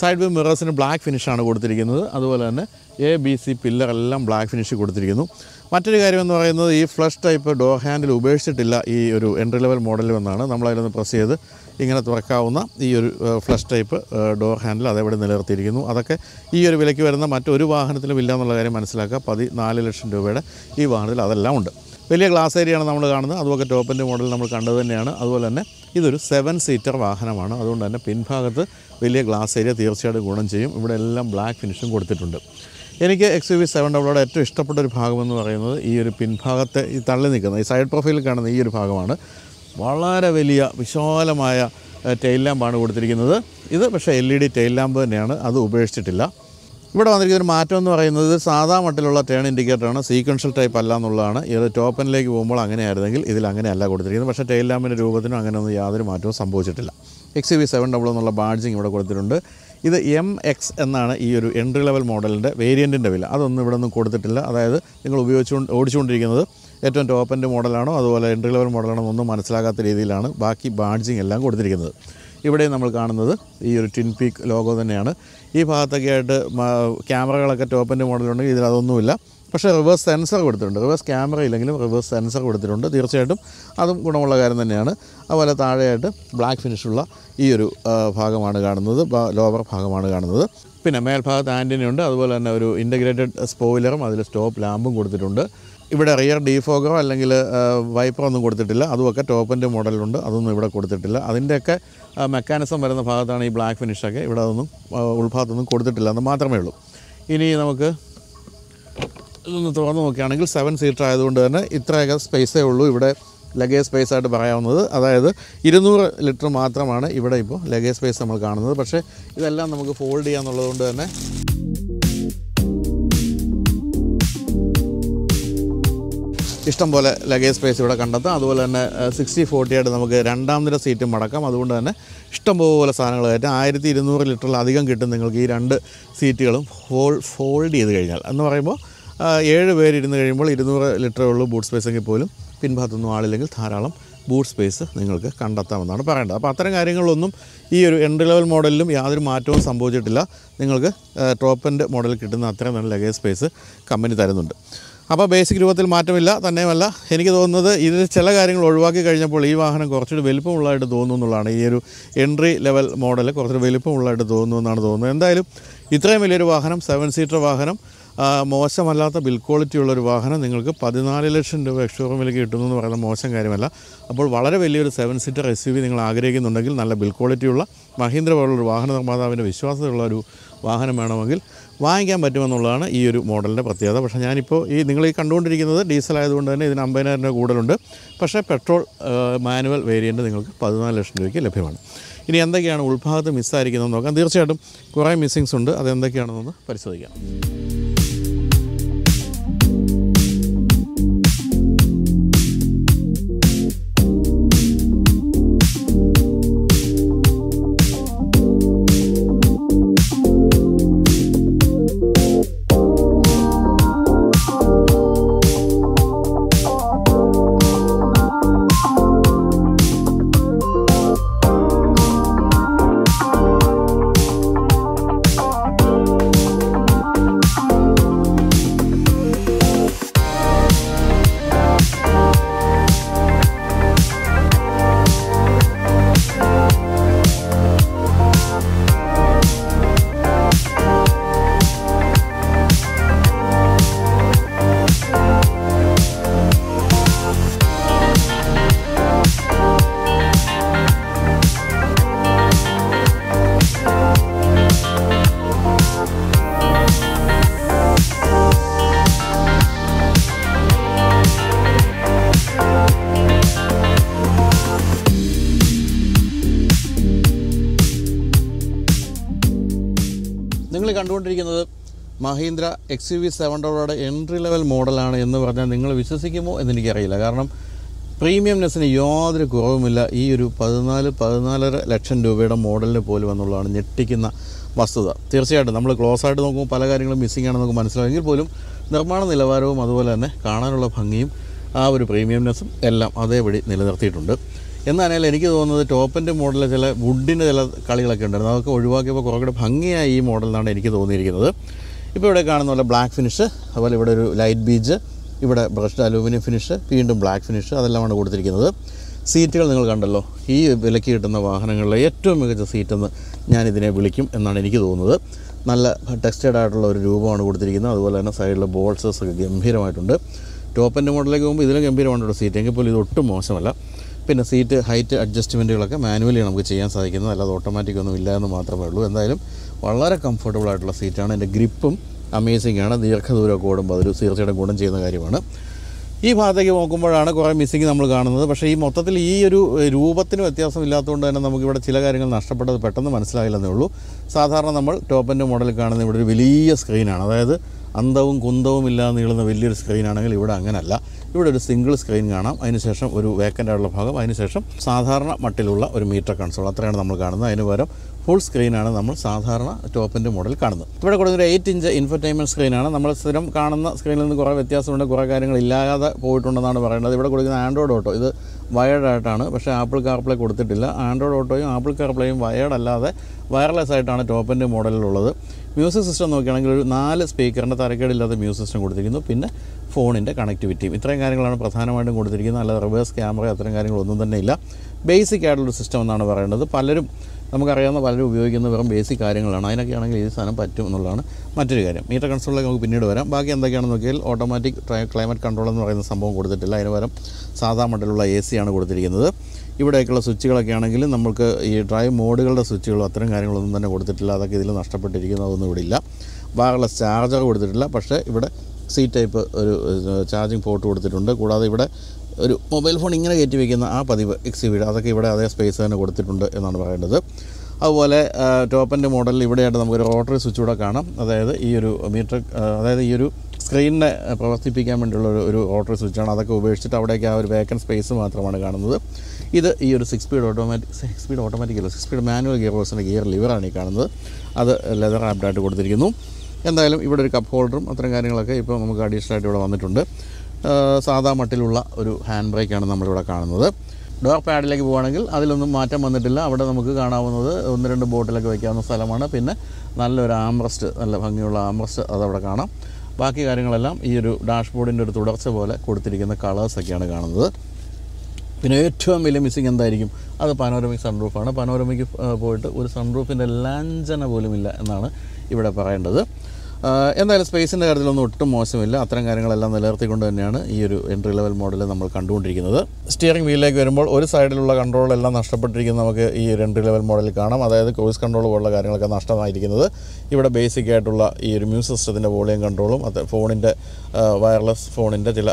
സൈഡ് വ്യൂ മിറേഴ്സിന് ബ്ലാക്ക് ഫിനിഷാണ് കൊടുത്തിരിക്കുന്നത് അതുപോലെ തന്നെ എ ബി സി പില്ലറെല്ലാം ബ്ലാക്ക് ഫിനിഷ് കൊടുത്തിരിക്കുന്നു മറ്റൊരു കാര്യം എന്ന് പറയുന്നത് ഈ ഫ്ലഷ് ടൈപ്പ് ഡോർ ഹാൻഡിൽ ഉപേക്ഷിച്ചിട്ടില്ല ഈ ഒരു എൻട്രി ലെവൽ മോഡലിൽ വന്നാണ് നമ്മളതിലൊന്ന് പ്രസ് ചെയ്ത് ഇങ്ങനെ തുറക്കാവുന്ന ഈ ഒരു ഫ്ലഷ് ടൈപ്പ് ഡോർ ഹാൻഡിൽ അതേപോലെ നിലനിർത്തിയിരിക്കുന്നു അതൊക്കെ ഈ ഒരു വിലയ്ക്ക് വരുന്ന മറ്റൊരു വാഹനത്തിലും ഇല്ല എന്നുള്ള കാര്യം മനസ്സിലാക്കുക പതിനാല് ലക്ഷം രൂപയുടെ ഈ വാഹനത്തിൽ അതെല്ലാം ഉണ്ട് വലിയ ഗ്ലാസ് ഏരിയയാണ് നമ്മൾ കാണുന്നത് അതുപോലെ ടോപ്പിൻ്റെ മോഡൽ നമ്മൾ കണ്ടത് തന്നെയാണ് അതുപോലെ തന്നെ ഇതൊരു സെവൻ സീറ്റർ വാഹനമാണ് അതുകൊണ്ട് തന്നെ പിൻഭാഗത്ത് വലിയ ഗ്ലാസ് ഏരിയ തീർച്ചയായിട്ടും ഗുണം ചെയ്യും ഇവിടെ എല്ലാം ബ്ലാക്ക് ഫിനിഷും കൊടുത്തിട്ടുണ്ട് എനിക്ക് എക്സ് യു വി സെവൻ ഡബിളോടെ ഏറ്റവും ഇഷ്ടപ്പെട്ട ഒരു ഭാഗമെന്ന് പറയുന്നത് ഈ ഒരു പിൻഭാഗത്തെ ഈ തള്ളി നിൽക്കുന്ന ഈ സൈഡ് പ്രൊഫൈലിൽ കാണുന്ന ഈ ഒരു ഭാഗമാണ് വളരെ വലിയ വിശാലമായ ടെയിൽ ലാമ്പാണ് കൊടുത്തിരിക്കുന്നത് ഇത് പക്ഷേ L E D tail lamp തന്നെയാണ് അത് ഉപേക്ഷിച്ചിട്ടില്ല ഇവിടെ വന്നിരിക്കുന്ന ഒരു മാറ്റം എന്ന് പറയുന്നത് സാധാ മട്ടിലുള്ള ടേൺ ഇൻഡിക്കേറ്ററാണ് സീക്വൻഷ്യൽ ടൈപ്പ് അല്ല എന്നുള്ളതാണ് ഇത് ടോപ്പനിലേക്ക് പോകുമ്പോൾ അങ്ങനെയായിരുന്നെങ്കിൽ ഇതിൽ അങ്ങനെയല്ല കൊടുത്തിരിക്കുന്നത് പക്ഷേ ടെയിൽ ലാമ്പിൻ്റെ രൂപത്തിനും അങ്ങനെയൊന്നും യാതൊരു മാറ്റവും സംഭവിച്ചിട്ടില്ല എക്സ് വി സെവൻ ഡബിൾ എന്നുള്ള ബാഡ്ജിങ് ഇവിടെ കൊടുത്തിട്ടുണ്ട് ഇത് എം എക്സ് എന്നാണ് ഈ ഒരു എൻട്രി ലെവൽ മോഡലിൻ്റെ വേരിയൻറ്റിൻ്റെ വില അതൊന്നും ഇവിടെ ഒന്നും കൊടുത്തിട്ടില്ല അതായത് നിങ്ങൾ ഉപയോഗിച്ചുകൊണ്ട് ഓടിച്ചുകൊണ്ടിരിക്കുന്നത് ഏറ്റവും ടോപ്പ് മോഡലാണോ അതുപോലെ എൻട്രി ലെവൽ മോഡലാണോ ഒന്നും മനസ്സിലാകാത്ത രീതിയിലാണ് ബാക്കി ബാഡ്ജിങ് എല്ലാം കൊടുത്തിരിക്കുന്നത് ഇവിടെ നമ്മൾ കാണുന്നത് ഈ ഒരു ടിൻ പീക്ക് ലോഗോ തന്നെയാണ് ഈ ഭാഗത്തൊക്കെ ആയിട്ട് ക്യാമറകളൊക്കെ ടോപ്പിൻ്റെ മോഡലുണ്ടെങ്കിൽ ഇതിൽ അതൊന്നുമില്ല പക്ഷേ റിവേഴ്സ് സെൻസർ കൊടുത്തിട്ടുണ്ട് റിവേഴ്സ് ക്യാമറ ഇല്ലെങ്കിലും റിവേഴ്സ് സെൻസർ കൊടുത്തിട്ടുണ്ട് തീർച്ചയായിട്ടും അതും ഗുണമുള്ള കാര്യം തന്നെയാണ് അതുപോലെ താഴെയായിട്ട് ബ്ലാക്ക് ഫിനിഷുള്ള ഈ ഒരു ഭാഗമാണ് കാണുന്നത് ലോവർ ഭാഗമാണ് കാണുന്നത് പിന്നെ മേൽഭാഗത്ത് ആൻറ്റിനുണ്ട് അതുപോലെ തന്നെ ഒരു ഇൻ്റഗ്രേറ്റഡ് സ്പോയിലറും അതിൽ സ്റ്റോപ്പ് ലാമ്പും കൊടുത്തിട്ടുണ്ട് ഇവിടെ റിയർ ഡീഫോഗോ അല്ലെങ്കിൽ വൈപ്പറോ ഒന്നും കൊടുത്തിട്ടില്ല അതുമൊക്കെ ടോപ്പിൻ്റെ മോഡലുണ്ട് അതൊന്നും ഇവിടെ കൊടുത്തിട്ടില്ല അതിൻ്റെയൊക്കെ മെക്കാനിസം വരുന്ന ഭാഗത്താണ് ഈ ബ്ലാക്ക് ഫിനിഷൊക്കെ ഇവിടെ അതൊന്നും ഉൾഭാഗത്തൊന്നും കൊടുത്തിട്ടില്ല എന്ന് മാത്രമേ ഉള്ളൂ ഇനി നമുക്ക് ഇതൊന്ന് തുറന്ന് നോക്കുകയാണെങ്കിൽ സെവൻ സീറ്റർ ആയതുകൊണ്ട് തന്നെ ഇത്രയൊക്കെ സ്പേസേ ഉള്ളൂ ഇവിടെ ലഗേജ് സ്പേസ് ആയിട്ട് പറയാവുന്നത് അതായത് ഇരുന്നൂറ് ലിറ്റർ മാത്രമാണ് ഇവിടെ ഇപ്പോൾ ലഗേജ് സ്പേസ് നമ്മൾ കാണുന്നത് പക്ഷേ ഇതെല്ലാം നമുക്ക് ഫോൾഡ് ചെയ്യാന്നുള്ളതുകൊണ്ട് തന്നെ ഇഷ്ടം പോലെ ലഗേജ് സ്പേസ് ഇവിടെ കണ്ടെത്താം അതുപോലെ തന്നെ സിക്സ്റ്റി ഫോർട്ടി ആയിട്ട് നമുക്ക് രണ്ടാം നില സീറ്റും മടക്കാം അതുകൊണ്ട് തന്നെ ഇഷ്ടം പോലെ സാധനങ്ങൾ കയറ്റാം ആയിരത്തി ഇരുന്നൂറ് ലിറ്ററിലധികം കിട്ടും നിങ്ങൾക്ക് ഈ രണ്ട് സീറ്റുകളും ഫോൾ ഫോൾഡ് ചെയ്ത് കഴിഞ്ഞാൽ എന്ന് പറയുമ്പോൾ ഏഴ് പേരിരുന്ന് കഴിയുമ്പോൾ ഇരുന്നൂറ് ലിറ്റർ ഉള്ള ബൂട്ട് സ്പേസ് എങ്കിൽ പോലും പിൻഭാഗത്തൊന്നും ആളില്ലെങ്കിൽ ധാരാളം ബൂട്ട് സ്പേസ് നിങ്ങൾക്ക് കണ്ടെത്താമെന്നാണ് പറയേണ്ടത് അപ്പോൾ അത്തരം കാര്യങ്ങളൊന്നും ഈ ഒരു എൻട്രി ലെവൽ മോഡലിലും യാതൊരു മാറ്റവും സംഭവിച്ചിട്ടില്ല നിങ്ങൾക്ക് ടോപ്പ് എൻഡ് മോഡലിൽ കിട്ടുന്ന അത്രയും നല്ല ലഗേജ് സ്പേസ് കമ്പനി തരുന്നുണ്ട് അപ്പോൾ ബേസിക് രൂപത്തിൽ മാറ്റമില്ല തന്നെയുമല്ല എനിക്ക് തോന്നുന്നത് ഇതിൽ ചില കാര്യങ്ങൾ ഒഴിവാക്കി കഴിഞ്ഞപ്പോൾ ഈ വാഹനം കുറച്ചുകൂടി വലിപ്പമുള്ളതായിട്ട് തോന്നുന്നു എന്നുള്ളതാണ് ഈ ഒരു എൻട്രി ലെവൽ മോഡൽ കുറച്ചുകൂടി വലിപ്പമുള്ളതായിട്ട് തോന്നുന്നു എന്നാണ് തോന്നുന്നത് എന്തായാലും ഇത്രയും വലിയൊരു വാഹനം സെവൻ സീറ്റർ വാഹനം മോശമല്ലാത്ത ബിൽ ക്വാളിറ്റി ഉള്ള ഒരു വാഹനം നിങ്ങൾക്ക് പതിനാല് ലക്ഷം രൂപ എക്സ്ട്രോ വിലയ്ക്ക് കിട്ടുന്നു എന്ന് പറയുന്ന മോശം കാര്യമല്ല അപ്പോൾ വളരെ വലിയൊരു seven seater S U V നിങ്ങൾ ആഗ്രഹിക്കുന്നുണ്ടെങ്കിൽ നല്ല ബിൽ ക്വാളിറ്റിയുള്ള മഹീന്ദ്ര പോലുള്ളൊരു വാഹന നിർമ്മാതാവിൻ്റെ വിശ്വാസമുള്ള ഒരു വാഹനം വേണമെങ്കിൽ വാങ്ങിക്കാൻ പറ്റുമെന്നുള്ളതാണ് ഈ ഒരു മോഡലിൻ്റെ പ്രത്യേകത പക്ഷേ ഞാനിപ്പോൾ ഈ നിങ്ങൾ ഈ കണ്ടുകൊണ്ടിരിക്കുന്നത് ഡീസൽ ആയതുകൊണ്ട് തന്നെ ഇതിന് അമ്പതിനായിരം രൂപ കൂടുതലുണ്ട് പക്ഷേ പെട്രോൾ മാനുവൽ വേരിയൻറ്റ് നിങ്ങൾക്ക് പതിനാല് ലക്ഷം രൂപയ്ക്ക് ലഭ്യമാണ് ഇനി എന്തൊക്കെയാണ് ഉൾഭാഗത്ത് മിസ്സായിരിക്കുന്നതെന്ന് നോക്കാം തീർച്ചയായിട്ടും കുറേ മിസ്സിങ്സ് ഉണ്ട് അതെന്തൊക്കെയാണെന്നൊന്ന് പരിശോധിക്കാം കണ്ടുകൊണ്ടിരിക്കുന്നത് മഹീന്ദ്ര എക്സ് യു വി സെവൻഡോയുടെ എൻട്രി ലെവൽ മോഡലാണ് എന്ന് പറഞ്ഞാൽ നിങ്ങൾ വിശ്വസിക്കുമോ എന്ന് എനിക്കറിയില്ല കാരണം പ്രീമിയംനെസ്സിന് യാതൊരു കുറവുമില്ല ഈ ഒരു പതിനാല് പതിനാലര ലക്ഷം രൂപയുടെ മോഡലിന് പോലും എന്നുള്ളതാണ് ഞെട്ടിക്കുന്ന വസ്തുത തീർച്ചയായിട്ടും നമ്മൾ ക്ലോസ് ആയിട്ട് നോക്കുമ്പോൾ പല കാര്യങ്ങളും മിസ്സിംഗ് ആണെന്ന് നമുക്ക് എങ്കിൽ പോലും നിർമ്മാണ നിലവാരവും അതുപോലെ തന്നെ കാണാനുള്ള ഭംഗിയും ആ ഒരു പ്രീമിയംനെസ്സും എല്ലാം അതേപടി നിലനിർത്തിയിട്ടുണ്ട് എന്നാണെങ്കിൽ എനിക്ക് തോന്നുന്നത് ടോപ്പിൻ്റെ മോഡലിൽ ചില വുഡിൻ്റെ ചില കളികളൊക്കെ ഉണ്ടായിരുന്നു അതൊക്കെ ഒഴിവാക്കിയപ്പോൾ കുറേക്കൂടെ കൂടെ ഭംഗിയായ ഈ മോഡലിനാണ് എനിക്ക് തോന്നിയിരിക്കുന്നത് ഇപ്പോൾ ഇവിടെ കാണുന്ന പോലെ ബ്ലാക്ക് ഫിനിഷ് അതുപോലെ ഇവിടെ ഒരു ലൈറ്റ് ബീച്ച് ഇവിടെ ബ്രഷ്ഡ് അലൂമിനിയം ഫിനിഷ് വീണ്ടും ബ്ലാക്ക് ഫിനിഷ് അതെല്ലാമാണ് കൊടുത്തിരിക്കുന്നത് സീറ്റുകൾ നിങ്ങൾ കണ്ടല്ലോ ഈ വിലക്ക് കിട്ടുന്ന വാഹനങ്ങളിലെ ഏറ്റവും മികച്ച സീറ്റെന്ന് ഞാൻ ഇതിനെ വിളിക്കും എന്നാണ് എനിക്ക് തോന്നുന്നത് നല്ല ടെക്സ്റ്റേഡ് ആയിട്ടുള്ള ഒരു രൂപമാണ് കൊടുത്തിരിക്കുന്നത് അതുപോലെ തന്നെ സൈഡിലെ ബോൾസസ് ഒക്കെ ഗംഭീരമായിട്ടുണ്ട് ടോപ്പ് എൻ്റെ മോഡലിലേക്ക് പോകുമ്പോൾ ഇതിലും ഗംഭീരമാണ് സീറ്റ് എങ്കിൽ പോലും ഇത് ഒട്ടും മോശമല്ല പിന്നെ സീറ്റ് ഹൈറ്റ് അഡ്ജസ്റ്റ്മെൻറ്റുകളൊക്കെ മാനുവലി നമുക്ക് ചെയ്യാൻ സാധിക്കുന്നത് അല്ലാതെ ഓട്ടോമാറ്റിക് ഒന്നും ഇല്ല എന്ന് മാത്രമേ ഉള്ളൂ എന്തായാലും വളരെ കംഫർട്ടബിൾ ആയിട്ടുള്ള സീറ്റാണ് എൻ്റെ ഗ്രിപ്പും അമേസിംഗ് ആണ് ദീർഘദൂരമൊക്കെ ഓടുമ്പോൾ അതൊരു തീർച്ചയായിട്ടും ഗുണം ചെയ്യുന്ന കാര്യമാണ് ഈ ഭാഗത്തേക്ക് നോക്കുമ്പോഴാണ് കുറേ മിസ്സിങ് നമ്മൾ കാണുന്നത് പക്ഷേ ഈ മൊത്തത്തിൽ ഈ ഒരു രൂപത്തിന് വ്യത്യാസം ഇല്ലാത്തതുകൊണ്ട് തന്നെ നമുക്കിവിടെ ചില കാര്യങ്ങൾ നഷ്ടപ്പെട്ടത് പെട്ടെന്ന് മനസ്സിലായില്ലെന്നേ ഉള്ളൂ സാധാരണ നമ്മൾ ടോപ്പൻ്റെ മോഡൽ കാണുന്ന ഇവിടെ ഒരു വലിയ സ്ക്രീനാണ് അതായത് അന്തവും കുന്തവും ഇല്ലാതെ നീളുന്ന വലിയൊരു സ്ക്രീനാണെങ്കിൽ ഇവിടെ അങ്ങനല്ല ഇവിടെ ഒരു സിംഗിൾ സ്ക്രീൻ കാണാം അതിനുശേഷം ഒരു വേക്കൻ്റ് ആയിട്ടുള്ള ഭാഗം അതിനുശേഷം സാധാരണ മട്ടിലുള്ള ഒരു മീറ്റർ കൺസോൾ അത്രയാണ് നമ്മൾ കാണുന്നത് അതിന് പകരം ഫുൾ സ്ക്രീനാണ് നമ്മൾ സാധാരണ ടോപ്പിൻ്റെ മോഡൽ കാണുന്നത് ഇവിടെ കൊടുക്കുന്ന ഒരു എയ്റ്റ് ഇഞ്ച് ഇൻഫർടൈൻമെൻറ്റ് സ്ക്രീനാണ് നമ്മൾ സ്ഥിരം കാണുന്ന സ്ക്രീനിൽ നിന്ന് കുറേ വ്യത്യാസമുണ്ട് കുറേ കാര്യങ്ങൾ ഇല്ലാതെ പോയിട്ടുണ്ടെന്നാണ് പറയുന്നത് ഇവിടെ കൊടുക്കുന്ന ആൻഡ്രോയിഡ് ഓട്ടോ ഇത് വയേർഡ് ആയിട്ടാണ് പക്ഷേ ആപ്പിൾ കാർപ്ലേ കൊടുത്തിട്ടില്ല ആൻഡ്രോയിഡ് ഓട്ടോയും ആപ്പിൾ കാർപ്ലേയും വയേർഡ് അല്ലാതെ വയർലെസ് ആയിട്ടാണ് ടോപ്പിൻ്റെ മോഡലിലുള്ളത് മ്യൂസിക് സിസ്റ്റം നോക്കുകയാണെങ്കിൽ ഒരു നാല് സ്പീക്കറിൻ്റെ തരക്കേടില്ലാത്ത മ്യൂസിക് സിസ്റ്റം കൊടുത്തിരിക്കുന്നു പിന്നെ ഫോണിൻ്റെ കണക്ടിവിറ്റിയും ഇത്രയും കാര്യങ്ങളാണ് പ്രധാനമായിട്ടും കൊടുത്തിരിക്കുന്നത് അല്ലാതെ റിവേഴ്സ് ക്യാമറ അത്തരം കാര്യങ്ങളൊന്നും തന്നെ ഇല്ല ബേസിക് ആയിട്ടുള്ളൊരു സിസ്റ്റം എന്നാണ് പറയുന്നത് പലരും നമുക്കറിയാവുന്ന പലരും ഉപയോഗിക്കുന്ന വെറും ബേസിക് കാര്യങ്ങളാണ് അതിനൊക്കെ ആണെങ്കിൽ ഈ സാധനം പറ്റും എന്നുള്ളതാണ് മറ്റൊരു കാര്യം മീറ്റർ കൺസോളിലേക്ക് നമുക്ക് പിന്നീട് വരാം ബാക്കി എന്തൊക്കെയാണെന്ന് നോക്കിയാൽ ഓട്ടോമാറ്റിക് ക്ലൈമറ്റ് കൺട്രോൾ എന്ന് പറയുന്ന സംഭവം കൊടുത്തിട്ടില്ല അതിന് പകരം സാധാ മണ്ടലുള്ള എ സിയാണ് കൊടുത്തിരിക്കുന്നത് ഇവിടെയൊക്കെയുള്ള സ്വിച്ചുകളൊക്കെ ആണെങ്കിലും നമുക്ക് ഈ ഡ്രൈവ് മോഡുകളുടെ സ്വിച്ചുകളും അത്തരം കാര്യങ്ങളൊന്നും തന്നെ കൊടുത്തിട്ടില്ല അതൊക്കെ ഇതിൽ നഷ്ടപ്പെട്ടിരിക്കുന്ന അതൊന്നും ഇവിടെ ഇല്ല വയർലെസ് ചാർജർ കൊടുത്തിട്ടില്ല പക്ഷേ ഇവിടെ സി ടൈപ്പ് ഒരു ചാർജിങ് പോർട്ട് കൊടുത്തിട്ടുണ്ട് കൂടാതെ ഇവിടെ ഒരു മൊബൈൽ ഫോൺ ഇങ്ങനെ കയറ്റി വയ്ക്കുന്ന ആ പതിവ് എക്സി വീട് അതൊക്കെ ഇവിടെ അതേ സ്പേസ് തന്നെ കൊടുത്തിട്ടുണ്ട് എന്നാണ് പറയേണ്ടത് അതുപോലെ ടോപ്പിൻ്റെ മോഡലിൽ ഇവിടെയായിട്ട് നമുക്കൊരു റോട്ടറി സ്വിച്ച് കൂടെ കാണാം അതായത് ഈ ഒരു മീറ്റർ അതായത് ഈ ഒരു സ്ക്രീനിനെ പ്രവർത്തിപ്പിക്കാൻ വേണ്ടിയുള്ള ഒരു ഒരു റോട്ടറി സ്വിച്ചാണ് അതൊക്കെ ഉപേക്ഷിച്ചിട്ട് അവിടേക്ക് ആ ഒരു വേക്കൻ സ്പേസ് മാത്രമാണ് കാണുന്നത് ഇത് ഈ ഒരു six speed automatic six speed automatic അല്ല സിക്സ് സ്പീഡ് മാനുവൽ ഗിയർ ബോക്സിൻ്റെ ഗിയർ ലിവറാണ് ഈ കാണുന്നത് അത് ലെതർ ആപ്ഡായിട്ട് കൊടുത്തിരിക്കുന്നു എന്തായാലും ഇവിടെ ഒരു കപ്പ് ഹോൾഡറും അത്തരം കാര്യങ്ങളൊക്കെ ഇപ്പോൾ നമുക്ക് അഡീഷണലായിട്ട് ആയിട്ട് ഇവിടെ വന്നിട്ടുണ്ട് സാധാ മട്ടിലുള്ള ഒരു ഹാൻഡ് ബ്രേക്കാണ് നമ്മളിവിടെ കാണുന്നത് ഡോർ പാഡിലേക്ക് പോകുകയാണെങ്കിൽ അതിലൊന്നും മാറ്റം വന്നിട്ടില്ല അവിടെ നമുക്ക് കാണാവുന്നത് ഒന്ന് രണ്ട് ബോട്ടിലൊക്കെ വയ്ക്കാവുന്ന സ്ഥലമാണ് പിന്നെ നല്ലൊരു ആംറസ്റ്റ് നല്ല ഭംഗിയുള്ള ആംറസ്റ്റ് അതവിടെ കാണാം ബാക്കി കാര്യങ്ങളെല്ലാം ഈ ഒരു ഡാഷ്ബോർഡിൻ്റെ ഒരു തുടർച്ച പോലെ കൊടുത്തിരിക്കുന്ന കളേഴ്സൊക്കെയാണ് കാണുന്നത് പിന്നെ ഏറ്റവും വലിയ മിസ്സിങ് എന്തായിരിക്കും അത് പനോരമിക് സൺറൂഫാണ് പനോരമിക്ക് പോയിട്ട് ഒരു സൺറൂഫിൻ്റെ ലാഞ്ചന പോലുമില്ല എന്നാണ് ഇവിടെ പറയേണ്ടത് എന്തായാലും സ്പേസിൻ്റെ കാര്യത്തിലൊന്നും ഒട്ടും മോശമില്ല അത്തരം കാര്യങ്ങളെല്ലാം നിലനിർത്തിക്കൊണ്ട് തന്നെയാണ് ഈ ഒരു എൻട്രി ലെവൽ മോഡൽ നമ്മൾ കണ്ടുകൊണ്ടിരിക്കുന്നത് സ്റ്റിയറിംഗ് വീലിലേക്ക് വരുമ്പോൾ ഒരു സൈഡിലുള്ള കൺട്രോൾ എല്ലാം നഷ്ടപ്പെട്ടിരിക്കുന്ന നമുക്ക് ഈ ഒരു എൻട്രി ലെവൽ മോഡലിൽ കാണാം അതായത് ക്രൂസ് കൺട്രോൾ പോലുള്ള കാര്യങ്ങളൊക്കെ നഷ്ടമായിരിക്കുന്നത് ഇവിടെ ബേസിക് ആയിട്ടുള്ള ഈ ഒരു മ്യൂസിക് സിസ്റ്റത്തിൻ്റെ വോളിയം കൺട്രോളും അത് ഫോണിൻ്റെ വയർലെസ് ഫോണിൻ്റെ ചില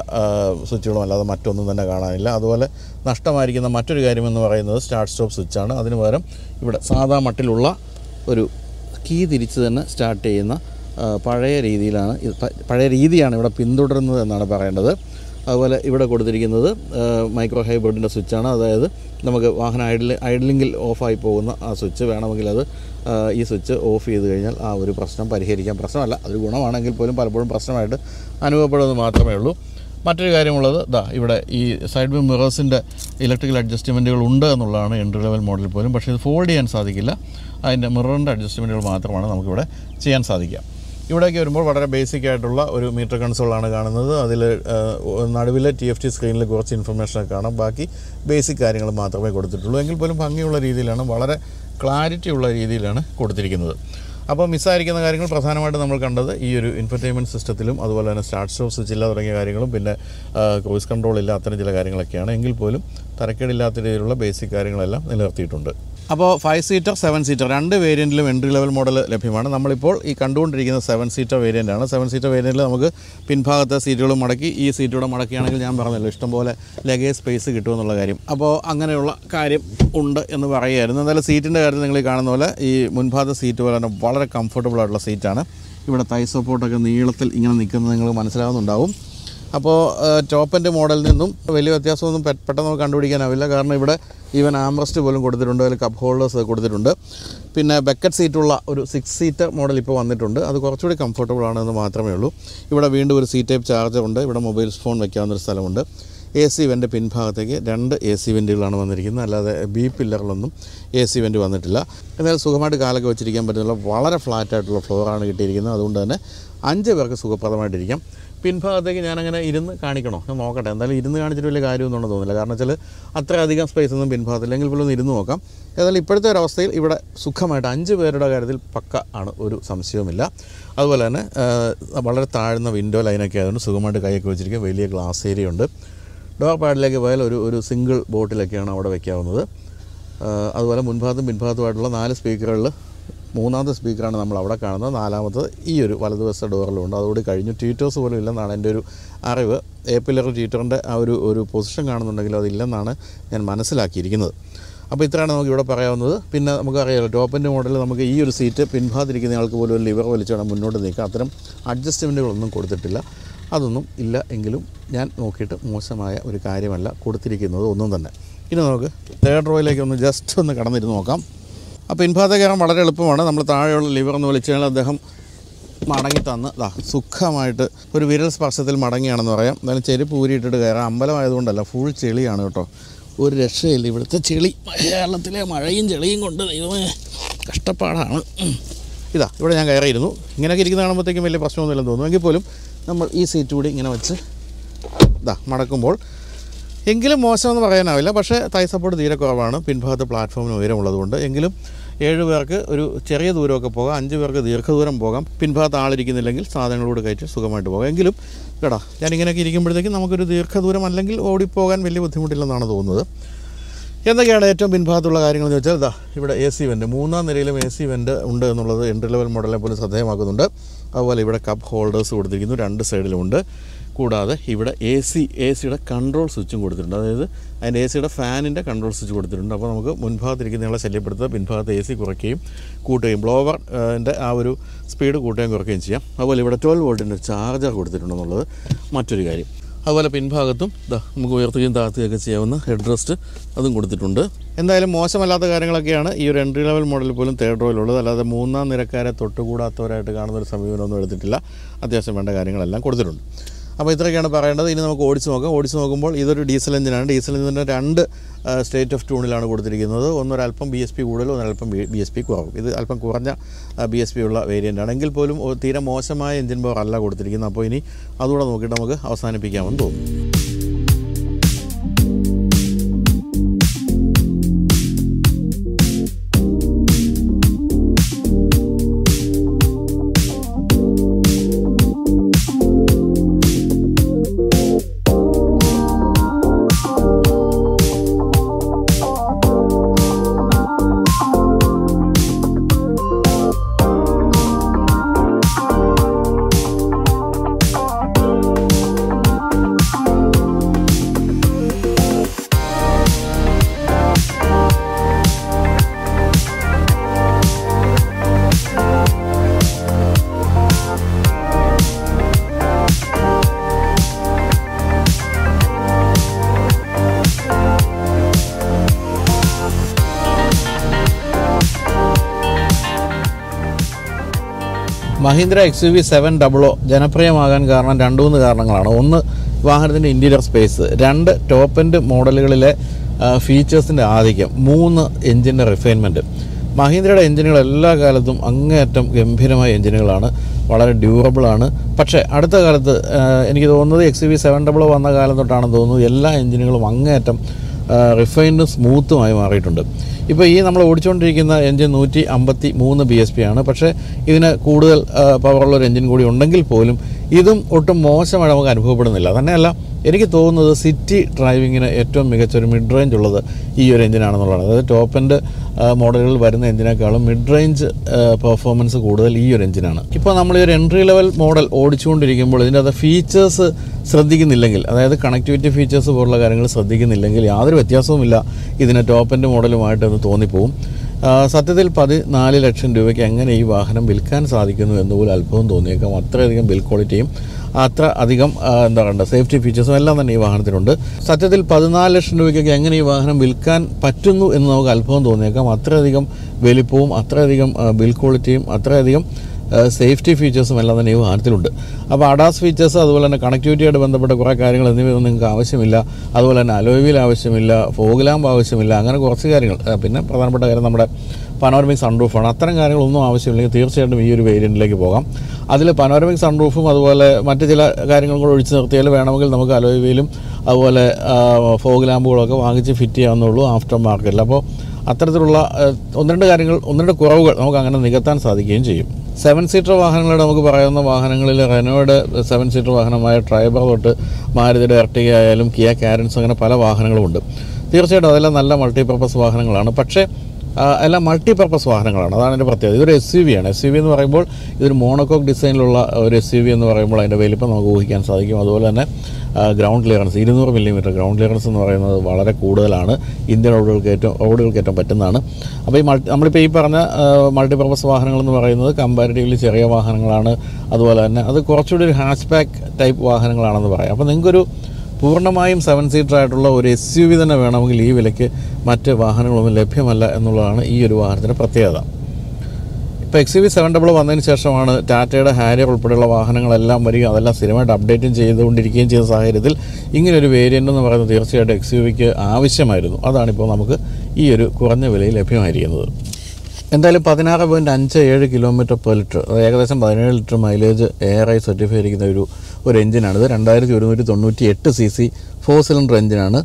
സ്വിച്ചുകളും അല്ലാതെ മറ്റൊന്നും തന്നെ കാണാനില്ല അതുപോലെ നഷ്ടമായിരിക്കുന്ന മറ്റൊരു കാര്യമെന്ന് പറയുന്നത് സ്റ്റാർട്ട് സ്റ്റോപ്പ് സ്വിച്ചാണ് അതിന് പകരം ഇവിടെ സാധാ മട്ടിലുള്ള ഒരു കീ തിരിച്ച് തന്നെ സ്റ്റാർട്ട് ചെയ്യുന്ന പഴയ രീതിയിലാണ് പഴയ രീതിയാണ് ഇവിടെ പിന്തുടരുന്നത് എന്നാണ് പറയേണ്ടത് അതുപോലെ ഇവിടെ കൊടുത്തിരിക്കുന്നത് മൈക്രോ ഹൈബ്രിഡിൻ്റെ സ്വിച്ചാണ് അതായത് നമുക്ക് വാഹനം ഐഡിൽ ഐഡിലിങ്കിൽ ഓഫായി പോകുന്ന ആ സ്വിച്ച് വേണമെങ്കിൽ അത് ഈ സ്വിച്ച് ഓഫ് ചെയ്ത് കഴിഞ്ഞാൽ ആ ഒരു പ്രശ്നം പരിഹരിക്കാൻ പ്രശ്നമല്ല അതൊരു ഗുണമാണെങ്കിൽ പോലും പലപ്പോഴും പ്രശ്നമായിട്ട് അനുഭവപ്പെടുന്നത് മാത്രമേ ഉള്ളൂ മറ്റൊരു കാര്യമുള്ളത് ദാ ഇവിടെ ഈ സൈഡ് വ്യൂ മിറേഴ്സിൻ്റെ ഇലക്ട്രിക്കൽ അഡ്ജസ്റ്റ്മെൻറ്റുകൾ ഉണ്ട് എന്നുള്ളതാണ് എൻട്രി ലെവൽ മോഡൽ പോലും പക്ഷേ ഇത് ഫോൾഡ് ചെയ്യാൻ സാധിക്കില്ല അതിൻ്റെ മിററിൻ്റെ അഡ്ജസ്റ്റ്മെൻറ്റുകൾ മാത്രമാണ് നമുക്കിവിടെ ചെയ്യാൻ സാധിക്കുക ഇവിടേക്ക് വരുമ്പോൾ വളരെ ബേസിക് ആയിട്ടുള്ള ഒരു മീറ്റർ കൺസോളാണ് കാണുന്നത് അതിൽ നടുവിൽ ടി എഫ് ടി സ്ക്രീനിൽ കുറച്ച് ഇൻഫർമേഷനൊക്കെ കാണാം ബാക്കി ബേസിക് കാര്യങ്ങൾ മാത്രമേ കൊടുത്തിട്ടുള്ളൂ എങ്കിൽ പോലും ഭംഗിയുള്ള രീതിയിലാണ് വളരെ ക്ലാരിറ്റി ഉള്ള രീതിയിലാണ് കൊടുത്തിരിക്കുന്നത് അപ്പോൾ മിസ്സായിരിക്കുന്ന കാര്യങ്ങൾ പ്രധാനമായിട്ട് നമ്മൾ കണ്ടത് ഈ ഒരു ഇൻഫർടൈൻമെൻറ്റ് സിസ്റ്റത്തിലും അതുപോലെ തന്നെ സ്റ്റാർട്ട് സ്റ്റോപ്പ് സ്വിച്ചില്ല തുടങ്ങിയ കാര്യങ്ങളും പിന്നെ ക്രൂസ് കൺട്രോൾ ഇല്ല അത്തരം ചില കാര്യങ്ങളൊക്കെയാണ് എങ്കിൽ പോലും തരക്കേടില്ലാത്ത രീതിയിലുള്ള ബേസിക് കാര്യങ്ങളെല്ലാം നിലനിർത്തിയിട്ടുണ്ട് അപ്പോൾ ഫൈവ് സീറ്റർ സെവൻ സീറ്റർ രണ്ട് വേരിയൻറ്റിലും എൻട്രി ലെവൽ മോഡൽ ലഭ്യമാണ് നമ്മളിപ്പോൾ ഈ കണ്ടുകൊണ്ടിരിക്കുന്ന സെവൻ സീറ്റർ ആണ് സെവൻ സീറ്റർ വേരിയൻറ്റിൽ നമുക്ക് പിൻഭാഗത്തെ സീറ്റുകൾ മടക്കി ഈ സീറ്റൂടെ മടക്കിയാണെങ്കിൽ ഞാൻ പറഞ്ഞല്ലോ ഇഷ്ടംപോലെ ലഗേജ് സ്പേസ് കിട്ടുമെന്നുള്ള കാര്യം അപ്പോൾ അങ്ങനെയുള്ള കാര്യം ഉണ്ട് എന്ന് പറയുമായിരുന്നു എന്നാലും സീറ്റിൻ്റെ കാര്യത്തിൽ നിങ്ങൾ കാണുന്ന പോലെ ഈ മുൻഭാഗത്തെ സീറ്റ് പോലെ തന്നെ വളരെ കംഫർട്ടബിൾ ആയിട്ടുള്ള സീറ്റാണ് ഇവിടെ തൈ സപ്പോർട്ടൊക്കെ നീളത്തിൽ ഇങ്ങനെ നിൽക്കുന്നത് നിങ്ങൾ മനസ്സിലാവുന്നുണ്ടാവും അപ്പോൾ ടോപ്പ് എൻ്റെ മോഡലിൽ നിന്നും വലിയ വ്യത്യാസമൊന്നും പെട്ടെന്ന് നമുക്ക് കണ്ടുപിടിക്കാനാവില്ല കാരണം ഇവിടെ ഈവൻ ആംബ്രസ്റ്റ് പോലും കൊടുത്തിട്ടുണ്ട് അതിൽ കപ്പ് ഹോൾഡേഴ്സ് കൊടുത്തിട്ടുണ്ട് പിന്നെ ബക്കറ്റ് സീറ്റുള്ള ഒരു സിക്സ് സീറ്റ് മോഡൽ ഇപ്പോൾ വന്നിട്ടുണ്ട് അത് കുറച്ചുകൂടി കംഫർട്ടബിൾ ആണെന്ന് മാത്രമേ ഉള്ളൂ ഇവിടെ വീണ്ടും ഒരു സീ ടൈപ്പ് ചാർജർ ഉണ്ട് ഇവിടെ മൊബൈൽ ഫോൺ വയ്ക്കാവുന്നൊരു സ്ഥലമുണ്ട് എ സി വെൻ്റ് പിൻഭാഗത്തേക്ക് രണ്ട് എ സി വെൻറ്റുകളാണ് വന്നിരിക്കുന്നത് അല്ലാതെ ബി പില്ലറിലൊന്നും എ സി വെൻറ്റ് വന്നിട്ടില്ല എന്നാൽ സുഖമായിട്ട് കാലൊക്കെ വെച്ചിരിക്കാൻ പറ്റുന്ന വളരെ ഫ്ലാറ്റായിട്ടുള്ള ഫ്ലോറാണ് കിട്ടിയിരിക്കുന്നത് അതുകൊണ്ട് തന്നെ അഞ്ച് പേർക്ക് സുഖപ്രദമായിട്ടിരിക്കാം പിൻഭാഗത്തേക്ക് ഞാനങ്ങനെ ഇരുന്ന് കാണിക്കണോ ഞാൻ നോക്കട്ടെ എന്തായാലും ഇരുന്ന് കാണിച്ചിട്ട് വലിയ കാര്യമൊന്നും തോന്നില്ല കാരണം വെച്ചാൽ അത്രയധികം സ്പേസ് ഒന്നും പിൻഭാഗത്തില്ല എങ്കിൽ പോലും ഒന്ന് ഇരുന്ന് നോക്കാം ഏതായാലും ഇപ്പോഴത്തെ ഒരവസ്ഥയിൽ ഇവിടെ സുഖമായിട്ട് അഞ്ച് പേരുടെ കാര്യത്തിൽ പക്ക ആണ് ഒരു സംശയവുമില്ല അതുപോലെ തന്നെ വളരെ താഴ്ന്ന വിൻഡോ ലൈനൊക്കെ ആയതുകൊണ്ട് സുഖമായിട്ട് കൈയൊക്കെ വെച്ചിരിക്കും വലിയ ഗ്ലാസ് ഏരിയ ഉണ്ട് ഡോർ പാഡിലേക്ക് പോയാൽ ഒരു ഒരു സിംഗിൾ ബോട്ടിലൊക്കെയാണ് അവിടെ വയ്ക്കാവുന്നത് അതുപോലെ മുൻഭാഗത്തും പിൻഭാഗത്തുമായിട്ടുള്ള നാല് സ്പീക്കറുകളിൽ മൂന്നാമത്തെ സ്പീക്കറാണ് നമ്മൾ അവിടെ കാണുന്നത് നാലാമത് ഈ ഒരു വലതുവശത്തെ ഡോറിലുണ്ട് അതോട് കഴിഞ്ഞു ട്വീറ്റേഴ്സ് പോലും ഇല്ലെന്നാണ് എൻ്റെ ഒരു അറിവ് എ പില്ലർ ട്വീറ്ററിൻ്റെ ആ ഒരു ഒരു പൊസിഷൻ കാണുന്നുണ്ടെങ്കിൽ അതില്ലെന്നാണ് ഞാൻ മനസ്സിലാക്കിയിരിക്കുന്നത് അപ്പോൾ ഇത്രയാണ് നമുക്ക് ഇവിടെ പറയാവുന്നത് പിന്നെ നമുക്കറിയാമല്ലോ ടോപ്പിൻ്റെ മോഡലിൽ നമുക്ക് ഈ ഒരു സീറ്റ് പിൻഭാതിരിക്കുന്ന ആൾക്ക് പോലും ഒരു ലിവർ വലിച്ചോണം മുന്നോട്ട് നീക്കുക അത്തരം അഡ്ജസ്റ്റ്മെൻറ്റുകളൊന്നും കൊടുത്തിട്ടില്ല അതൊന്നും ഇല്ല എങ്കിലും ഞാൻ നോക്കിയിട്ട് മോശമായ ഒരു കാര്യമല്ല കൊടുത്തിരിക്കുന്നത് ഒന്നും തന്നെ ഇനി നമുക്ക് തേർഡ് റോയിലേക്ക് ഒന്ന് ജസ്റ്റ് ഒന്ന് കടന്നിരുന്ന് നോക്കാം അപ്പോൾ ഇൻഫാത്ത കയറാൻ വളരെ എളുപ്പമാണ് നമ്മൾ താഴെയുള്ള ലിവർ എന്ന് വിളിച്ചു കഴിഞ്ഞാൽ അദ്ദേഹം മടങ്ങി തന്ന് ഇതാ സുഖമായിട്ട് ഒരു വിരൽ സ്പർശത്തിൽ മടങ്ങിയാണെന്ന് പറയാം എന്തായാലും ചെരുപ്പ് ഊരിയിട്ടിട്ട് കയറാം അമ്പലമായതുകൊണ്ടല്ല ഫുൾ ചെളിയാണ് കേട്ടോ ഒരു രക്ഷയില്ല ഇവിടുത്തെ ചെളി കേരളത്തിലെ മഴയും ചെളിയും കൊണ്ട് ദൈവമേ കഷ്ടപ്പാടാണ് ഇതാ ഇവിടെ ഞാൻ കയറിയിരുന്നു ഇങ്ങനെയൊക്കെ ഇരിക്കുന്ന കാണുമ്പോഴത്തേക്കും വലിയ പ്രശ്നമൊന്നുമില്ലെന്ന് തോന്നുന്നു എങ്കിൽ പോലും നമ്മൾ ഈ സീറ്റ് കൂടി ഇങ്ങനെ വെച്ച് ഇതാ മടക്കുമ്പോൾ എങ്കിലും മോശമെന്ന് പറയാനാവില്ല പക്ഷേ തൈ സപ്പോർട്ട് തീരെ കുറവാണ് പിൻഭാഗത്ത് പ്ലാറ്റ്ഫോമിന് ഉയരമുള്ളതുകൊണ്ട് എങ്കിലും ഏഴ് പേർക്ക് ഒരു ചെറിയ ദൂരമൊക്കെ പോകാം അഞ്ച് പേർക്ക് ദീർഘദൂരം പോകാം പിൻഭാഗത്ത് ആളിരിക്കുന്നില്ലെങ്കിൽ സാധനങ്ങളോട് കയറ്റി സുഖമായിട്ട് പോകാം എങ്കിലും കേടാ ഞാനിങ്ങനെയൊക്കെ ഇരിക്കുമ്പോഴത്തേക്കും നമുക്കൊരു ദീർഘദൂരം അല്ലെങ്കിൽ ഓടിപ്പോകാൻ വലിയ ബുദ്ധിമുട്ടില്ലെന്നാണ് തോന്നുന്നത് എന്തൊക്കെയാണ് ഏറ്റവും പിൻഭാഗത്തുള്ള കാര്യങ്ങളെന്ന് വെച്ചാൽ ഇതാ ഇവിടെ എ സി വെൻറ്റ് മൂന്നാം നിലയിലും എ സി വെൻറ്റ് ഉണ്ട് എന്നുള്ളത് എൻട്രി ലെവൽ മോഡലിനെ പോലും ശ്രദ്ധേയമാക്കുന്നുണ്ട് അതുപോലെ ഇവിടെ കപ്പ് ഹോൾഡേഴ്സ് കൊടുത്തിരിക്കുന്നു രണ്ട് സൈഡിലുമുണ്ട് കൂടാതെ ഇവിടെ എ സി എ സിയുടെ കൺട്രോൾ സ്വിച്ചും കൊടുത്തിട്ടുണ്ട് അതായത് അതിൻ്റെ എ സിയുടെ ഫാനിൻ്റെ കൺട്രോൾ സ്വിച്ച് കൊടുത്തിട്ടുണ്ട് അപ്പോൾ നമുക്ക് മുൻഭാഗത്തിരിക്കുന്നയാളെ ശല്യപ്പെടുത്തുക പിൻഭാഗത്ത് എ സി കുറയ്ക്കുകയും കൂട്ടുകയും ബ്ലോവറിൻ്റെ ആ ഒരു സ്പീഡ് കൂട്ടുകയും കുറയ്ക്കുകയും ചെയ്യാം അതുപോലെ ഇവിടെ ട്വൽവ് വോൾട്ടിൻ്റെ ചാർജർ കൊടുത്തിട്ടുണ്ടെന്നുള്ളത് മറ്റൊരു കാര്യം അതുപോലെ പിൻഭാഗത്തും നമുക്ക് ഉയർത്തുകയും താഴ്ത്തുകയൊക്കെ ചെയ്യാവുന്ന ഹെഡ് റെസ്റ്റ് അതും കൊടുത്തിട്ടുണ്ട് എന്തായാലും മോശമല്ലാത്ത കാര്യങ്ങളൊക്കെയാണ് ഈ ഒരു എൻട്രി ലെവൽ മോഡൽ പോലും തേർഡ് റോയിലുള്ളത് അല്ലാതെ മൂന്നാം നിരക്കാരെ തൊട്ടുകൂടാത്തവരായിട്ട് കാണുന്ന ഒരു സമീപനമൊന്നും എടുത്തിട്ടില്ല അത്യാവശ്യം വേണ്ട കാര്യങ്ങളെല്ലാം കൊടുത്തിട്ടുണ്ട് അപ്പോൾ ഇത്രയൊക്കെയാണ് പറയേണ്ടത് ഇനി നമുക്ക് ഓടിച്ച് നോക്കാം ഓടിച്ച് നോക്കുമ്പോൾ ഇതൊരു ഡീസൽ എഞ്ചിനാണ് ഡീസൽ എഞ്ചിൻ്റെ രണ്ട് സ്റ്റേറ്റ് ഓഫ് ട്യൂണിലാണ് കൊടുത്തിരിക്കുന്നത് ഒന്നൊരല്പം ബി എസ് പി കൂടുതൽ ഒന്നൊരല്പം ബി എസ് പി കുറവും ഇത് അല്പം കുറഞ്ഞ ബി എസ് പി ഉള്ള വേരിയൻ്റ് ആണ് എങ്കിൽ പോലും തീരെ മോശമായ എഞ്ചിൻ പവർ അല്ല കൊടുത്തിരിക്കുന്നത് അപ്പോൾ ഇനി അതുകൂടെ നോക്കിയിട്ട് നമുക്ക് അവസാനിപ്പിക്കാമെന്ന് തോന്നുന്നു Mahindra X U V seven ഡബിളോ ജനപ്രിയമാകാൻ കാരണം രണ്ട് മൂന്ന് കാരണങ്ങളാണ് ഒന്ന് വാഹനത്തിൻ്റെ ഇൻറ്റീരിയർ സ്പേസ് രണ്ട് ടോപ്പ് എൻഡ് മോഡലുകളിലെ ഫീച്ചേഴ്സിൻ്റെ ആധിക്യം മൂന്ന് എഞ്ചിൻ്റെ റിഫൈൻമെൻറ്റ് മഹീന്ദ്രയുടെ എഞ്ചിനുകൾ എല്ലാ കാലത്തും അങ്ങേയറ്റം ഗംഭീരമായ എഞ്ചിനുകളാണ് വളരെ ഡ്യൂറബിളാണ് പക്ഷേ അടുത്ത കാലത്ത് എനിക്ക് തോന്നുന്നത് എക്സ് വി സെവൻ ഡബിൾ വന്ന കാലം തൊട്ടാണെന്ന് തോന്നുന്നു എല്ലാ എഞ്ചിനുകളും അങ്ങേയറ്റം റിഫൈൻഡും സ്മൂത്തുമായി മാറിയിട്ടുണ്ട് ഇപ്പോൾ ഈ നമ്മൾ ഓടിച്ചുകൊണ്ടിരിക്കുന്ന എൻജിൻ നൂറ്റി അമ്പത്തി മൂന്ന് ബി എസ് പി ആണ് പക്ഷേ ഇതിന് കൂടുതൽ പവറുള്ള ഒരു എൻജിൻ കൂടി ഉണ്ടെങ്കിൽ പോലും ഇതും ഒട്ടും മോശമായി നമുക്ക് അനുഭവപ്പെടുന്നില്ല തന്നെയല്ല എനിക്ക് തോന്നുന്നത് സിറ്റി ഡ്രൈവിങ്ങിന് ഏറ്റവും മികച്ച ഒരു മിഡ് റേഞ്ച് ഉള്ളത് ഈ ഒരു എഞ്ചിനാണെന്നുള്ളതാണ് അതായത് ടോപ്പ് എൻഡ് മോഡലുകളിൽ വരുന്ന എഞ്ചിനേക്കാളും മിഡ് റേഞ്ച് പെർഫോമൻസ് കൂടുതൽ ഈ ഒരു എഞ്ചിനാണ് ഇപ്പോൾ നമ്മൾ ഈ ഒരു എൻട്രി ലെവൽ മോഡൽ ഓടിച്ചുകൊണ്ടിരിക്കുമ്പോൾ ഇതിൻ്റെ അത് ഫീച്ചേഴ്സ് ശ്രദ്ധിക്കുന്നില്ലെങ്കിൽ അതായത് കണക്ടിവിറ്റി ഫീച്ചേഴ്സ് പോലുള്ള കാര്യങ്ങൾ ശ്രദ്ധിക്കുന്നില്ലെങ്കിൽ യാതൊരു വ്യത്യാസവുമില്ല ഇതിന് ടോപ്പ് എൻഡ് മോഡലുമായിട്ട് തോന്നിപ്പോവും സത്യത്തിൽ പതിനാല് ലക്ഷം രൂപയ്ക്ക് എങ്ങനെ ഈ വാഹനം വിൽക്കാൻ സാധിക്കുന്നു പോലും അത്ഭുതം തോന്നിയേക്കാം അത്രയധികം ബിൽ ക്വാളിറ്റിയും അത്ര അധികം എന്താ പറയുക സേഫ്റ്റി ഫീച്ചേഴ്സും എല്ലാം തന്നെ ഈ വാഹനത്തിനുണ്ട് സത്യത്തിൽ പതിനാല് ലക്ഷം രൂപയ്ക്കൊക്കെ എങ്ങനെ ഈ വാഹനം വിൽക്കാൻ പറ്റുന്നു എന്ന് നമുക്ക് അത്ഭുതം തോന്നിയേക്കാം അത്രയധികം വലിപ്പവും അത്രയധികം ബിൽ ക്വാളിറ്റിയും അത്രയധികം സേഫ്റ്റി ഫീച്ചേഴ്സും എല്ലാം തന്നെ ഈ വാഹനത്തിലുണ്ട് അപ്പോൾ അഡാസ് ഫീച്ചേഴ്സ് അതുപോലെ തന്നെ കണക്ടിവിറ്റിയായിട്ട് ബന്ധപ്പെട്ട കുറേ കാര്യങ്ങൾ എന്നിവയൊന്നും നിങ്ങൾക്ക് ആവശ്യമില്ല അതുപോലെ തന്നെ അലോവിയിൽ ആവശ്യമില്ല ഫോഗ്ലാമ്പ് ആവശ്യമില്ല അങ്ങനെ കുറച്ച് കാര്യങ്ങൾ പിന്നെ പ്രധാനപ്പെട്ട കാര്യം നമ്മുടെ പനോരമിക് സൺറൂഫാണ് അത്തരം കാര്യങ്ങളൊന്നും ആവശ്യമില്ലെങ്കിൽ തീർച്ചയായിട്ടും ഈ ഒരു വേരിയൻറ്റിലേക്ക് പോകാം അതിൽ പനോരമിക് സൺറൂഫും അതുപോലെ മറ്റ് ചില കാര്യങ്ങളും കൂടെ ഒഴിച്ചു നിർത്തിയാൽ വേണമെങ്കിൽ നമുക്ക് അലോവിയിലും അതുപോലെ ഫോഗ് ലാമ്പുകളൊക്കെ വാങ്ങിച്ച് ഫിറ്റ് ചെയ്യാവുന്നുള്ളൂ ആഫ്റ്റർ മാർക്കറ്റിൽ അപ്പോൾ അത്തരത്തിലുള്ള ഒന്ന് രണ്ട് കാര്യങ്ങൾ ഒന്ന് രണ്ട് കുറവുകൾ നമുക്ക് അങ്ങനെ നികത്താൻ സാധിക്കുകയും ചെയ്യും സെവൻ സീറ്റർ വാഹനങ്ങളുടെ നമുക്ക് പറയുന്ന വാഹനങ്ങളിൽ റെനോയുടെ സെവൻ സീറ്റർ വാഹനമായ ട്രൈബർ തൊട്ട് മാരുതിയുടെ എർട്ടിക ആയാലും കിയ കാരൻസ് അങ്ങനെ പല വാഹനങ്ങളുമുണ്ട് തീർച്ചയായിട്ടും അതെല്ലാം നല്ല മൾട്ടിപർപ്പസ് വാഹനങ്ങളാണ് പക്ഷേ എല്ലാം പർപ്പസ് വാഹനങ്ങളാണ് അതാണ് എൻ്റെ പ്രത്യേകത ഇതൊരു എസ് യു വി ആണ് എസ് യു വി എന്ന് പറയുമ്പോൾ ഇതൊരു മോണോകോക്ക് ഡിസൈനിലുള്ള ഒരു എസ് യു വി എന്ന് പറയുമ്പോൾ അതിൻ്റെ വലിപ്പം നമുക്ക് ഊഹിക്കാൻ സാധിക്കും അതുപോലെ തന്നെ ഗ്രൗണ്ട് ക്ലിയറൻസ് ഇരുന്നൂറ് മില്ലിമീറ്റർ ഗ്രൗണ്ട് ക്ലിയറൻസ് എന്ന് പറയുന്നത് വളരെ കൂടുതലാണ് ഇന്ത്യൻ റോഡുകൾക്ക് ഏറ്റവും റോഡുകൾക്ക് ഏറ്റവും പറ്റുന്നതാണ് അപ്പോൾ ഈ മൾട്ടി നമ്മളിപ്പോൾ ഈ പറഞ്ഞ മൾട്ടിപർപ്പസ് വാഹനങ്ങൾ എന്ന് പറയുന്നത് കമ്പാരിറ്റീവ്ലി ചെറിയ വാഹനങ്ങളാണ് അതുപോലെ തന്നെ അത് കുറച്ചുകൂടി ഒരു ഹാച്ച് ബാക്ക് ടൈപ്പ് വാഹനങ്ങളാണെന്ന് പറയാം അപ്പോൾ നിങ്ങൾക്കൊരു പൂർണ്ണമായും സെവൻ സീറ്റർ ആയിട്ടുള്ള ഒരു എസ് യു വി തന്നെ വേണമെങ്കിൽ ഈ വിലയ്ക്ക് മറ്റ് വാഹനങ്ങളൊന്നും ലഭ്യമല്ല എന്നുള്ളതാണ് ഈ ഒരു വാഹനത്തിൻ്റെ പ്രത്യേകത ഇപ്പോൾ X U V seven double വന്നതിന് ശേഷമാണ് ടാറ്റയുടെ ഹാരിയർ ഉൾപ്പെടെയുള്ള വാഹനങ്ങളെല്ലാം വരിക അതെല്ലാം സ്ഥിരമായിട്ട് അപ്ഡേറ്റും ചെയ്തുകൊണ്ടിരിക്കുകയും ചെയ്ത സാഹചര്യത്തിൽ ഇങ്ങനൊരു വേരിയൻ്റ് എന്ന് പറയുന്നത് തീർച്ചയായിട്ടും എക്സ് യു വിക്ക് ആവശ്യമായിരുന്നു അതാണിപ്പോൾ നമുക്ക് ഈ ഒരു കുറഞ്ഞ വിലയിൽ ലഭ്യമായിരിക്കുന്നത് എന്തായാലും പതിനാറ് പോയിൻറ്റ് അഞ്ച് ഏഴ് കിലോമീറ്റർ പെർ ലിറ്റർ അത് ഏകദേശം പതിനേഴ് ലിറ്റർ മൈലേജ് എയറായി സർട്ടിഫൈ ആയിരിക്കുന്ന ഒരു ഒരു എഞ്ചിനാണിത് രണ്ടായിരത്തി ഒരുന്നൂറ്റി തൊണ്ണൂറ്റി എട്ട് സി സി ഫോർ സിലിണ്ടർ എഞ്ചിനാണ്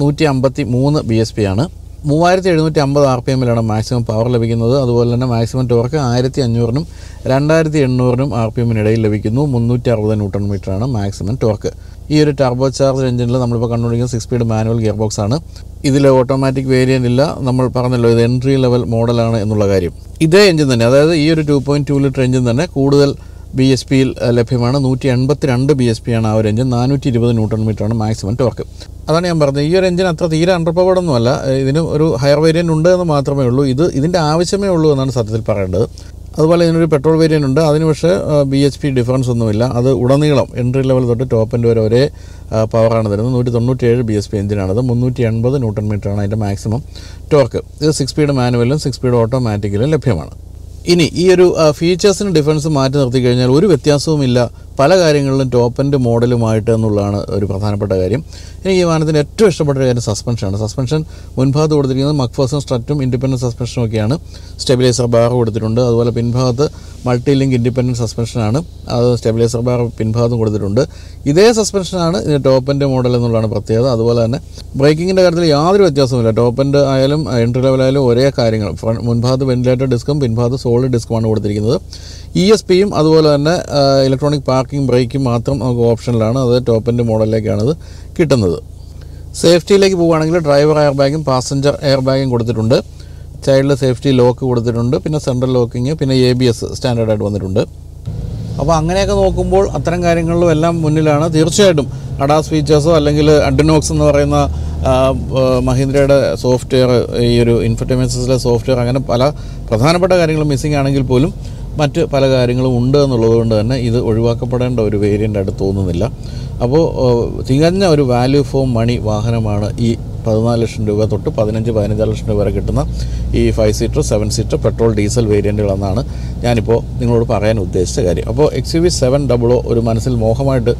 നൂറ്റി അമ്പത്തി മൂന്ന് ബി എസ് പി ആണ് മൂവായിരത്തി എഴുന്നൂറ്റി അമ്പത് ആർ പി എമ്മിലാണ് മാക്സിമം പവർ ലഭിക്കുന്നത് അതുപോലെ തന്നെ മാക്സിമം ടോർക്ക് ആയിരത്തി അഞ്ഞൂറിനും രണ്ടായിരത്തി എണ്ണൂറിനും ആർ പി എമ്മിനിടയിൽ ലഭിക്കുന്നു മുന്നൂറ്റി അറുപത് ന്യൂട്ടൺ മീറ്ററാണ് മാക്സിമം ടോർക്ക് ഈ ഒരു ടർബോ ചാർജ് എഞ്ചിനിൽ നമ്മളിപ്പോൾ കണ്ടുപിടിക്കുന്ന six speed manual gear box ആണ് ഇതിൽ ഓട്ടോമാറ്റിക് വേരിയൻ്റ് ഇല്ല നമ്മൾ പറഞ്ഞല്ലോ ഇത് എൻട്രി ലെവൽ മോഡലാണ് എന്നുള്ള കാര്യം ഇതേ എഞ്ചിൻ തന്നെ അതായത് ഈ ഒരു two point two litre engine തന്നെ കൂടുതൽ ബി എസ് പിയിൽ ലഭ്യമാണ് നൂറ്റി എൺപത്തി രണ്ട് ബി എസ് പി ആണ് ആ ഒരു എഞ്ചിൻ നാനൂറ്റി ഇരുപത് ന്യൂട്ടൺ മീറ്ററാണ് മാക്സിമം ടോർക്ക് അതാണ് ഞാൻ പറഞ്ഞത് ഈ ഒരു എഞ്ചിൻ അത്ര തീരെ അണ്ടർ പവേഡ് ഒന്നുമല്ല ഇതിന് ഒരു ഹയർ വേരിയൻ്റ് ഉണ്ട് എന്ന് മാത്രമേ ഉള്ളൂ ഇത് ഇതിൻ്റെ ആവശ്യമേ ഉള്ളൂ എന്നാണ് സത്യത്തിൽ പറയേണ്ടത് അതുപോലെ ഇതിനൊരു പെട്രോൾ വേരിയൻ്റ് ഉണ്ട് അതിന് പക്ഷേ ബി എച്ച് പി ഡിഫറൻസ് ഒന്നുമില്ല അത് ഉടനീളം എൻട്രി ലെവൽ തൊട്ട് ടോപ്പ് എൻ്റെ വരെ ഒരേ പവറാണ് തരുന്നത് നൂറ്റി തൊണ്ണൂറ്റേഴ് ബി എസ് പി എഞ്ചിനാണത് മുന്നൂറ്റി എൺപത് ന്യൂട്ടൺ മീറ്ററാണ് അതിൻ്റെ മാക്സിമം ടോർക്ക് ഇത് സിക്സ് സ്പീഡ് മാനുവലും സിക്സ് സ്പീഡ് ഓട്ടോമാറ്റിക്കലും ലഭ്യമാണ് ഇനി ഈ ഒരു ഫീച്ചേഴ്സിന് ഡിഫറൻസ് മാറ്റി നിർത്തി കഴിഞ്ഞാൽ ഒരു വ്യത്യാസവുമില്ല പല കാര്യങ്ങളിലും ടോപ്പ് എൻഡ് മോഡലുമായിട്ട് എന്നുള്ളതാണ് ഒരു പ്രധാനപ്പെട്ട കാര്യം എനിക്ക് ഈ വാഹനത്തിന് ഏറ്റവും ഇഷ്ടപ്പെട്ട ഒരു കാര്യം സസ്പെൻഷനാണ് സസ്പെൻഷൻ മുൻഭാഗത്ത് കൊടുത്തിരിക്കുന്നത് മക്ഫോസും സ്ട്രറ്റും ഇൻഡിപെൻഡൻറ്റ് സസ്പെൻഷനും ഒക്കെയാണ് സ്റ്റെബിലൈസർ ബാർ കൊടുത്തിട്ടുണ്ട് അതുപോലെ പിൻഭാഗത്ത് മൾട്ടി ലിങ്ക് ഇൻഡിപെൻഡൻറ്റ് സസ്പെൻഷനാണ് അത് സ്റ്റെബിലൈസർ ബാർ പിൻഭാഗത്തും കൊടുത്തിട്ടുണ്ട് ഇതേ സസ്പെൻഷനാണ് ഇതിൻ്റെ ടോപ്പ് എൻഡ് മോഡൽ എന്നുള്ളതാണ് പ്രത്യേകത അതുപോലെ തന്നെ ബ്രേക്കിങ്ങിൻ്റെ കാര്യത്തിൽ യാതൊരു വ്യത്യാസവുമില്ല ടോപ്പ് എൻഡ് ആയാലും എൻട്രി ലെവലായാലും ഒരേ കാര്യങ്ങൾ മുൻഭാഗത്ത് വെന്റിലേറ്റർ ഡിസ്കും പിൻഭാഗത്ത് സോളിഡ് ഡിസ്കുമാണ് കൊടുത്തിരിക്കുന്നത് ഇ എസ് പിയും അതുപോലെ തന്നെ ഇലക്ട്രോണിക് പാർക്ക് പാർക്കിംഗ് ബ്രേക്ക് മാത്രം നമുക്ക് ഓപ്ഷനിലാണ് അത് ടോപ്പ് എൻ്റെ മോഡലിലേക്കാണത് കിട്ടുന്നത് സേഫ്റ്റിയിലേക്ക് പോവുകയാണെങ്കിൽ ഡ്രൈവർ എയർ ബാഗും പാസഞ്ചർ എയർ ബാഗും കൊടുത്തിട്ടുണ്ട് ചൈൽഡ് സേഫ്റ്റി ലോക്ക് കൊടുത്തിട്ടുണ്ട് പിന്നെ സെൻട്രൽ ലോക്കിങ് പിന്നെ എ ബി എസ് സ്റ്റാൻഡേർഡായിട്ട് വന്നിട്ടുണ്ട് അപ്പോൾ അങ്ങനെയൊക്കെ നോക്കുമ്പോൾ അത്തരം കാര്യങ്ങളിലും എല്ലാം മുന്നിലാണ് തീർച്ചയായിട്ടും അഡാസ് ഫീച്ചേഴ്സോ അല്ലെങ്കിൽ അഡ്നോക്സ് എന്ന് പറയുന്ന മഹീന്ദ്രയുടെ സോഫ്റ്റ്വെയർ ഈ ഒരു ഇൻഫർടൈൻമെൻറ്റ് സിസ്റ്റത്തിലെ സോഫ്റ്റ്വെയർ അങ്ങനെ പല പ്രധാനപ്പെട്ട കാര്യങ്ങൾ മിസ്സിംഗ് ആണെങ്കിൽ പോലും മറ്റ് പല കാര്യങ്ങളും ഉണ്ട് എന്നുള്ളത് കൊണ്ട് തന്നെ ഇത് ഒഴിവാക്കപ്പെടേണ്ട ഒരു ആയിട്ട് തോന്നുന്നില്ല അപ്പോൾ തികഞ്ഞ ഒരു വാല്യൂ ഫോർ മണി വാഹനമാണ് ഈ പതിനാല് ലക്ഷം രൂപ തൊട്ട് പതിനഞ്ച് പതിനഞ്ചര ലക്ഷം രൂപ വരെ കിട്ടുന്ന ഈ five seater seven seater petrol diesel വേരിയൻറ്റുകളെന്നാണ് ഞാനിപ്പോൾ നിങ്ങളോട് പറയാൻ ഉദ്ദേശിച്ച കാര്യം അപ്പോൾ X U V seven double ഒരു മനസ്സിൽ മോഹമായിട്ട്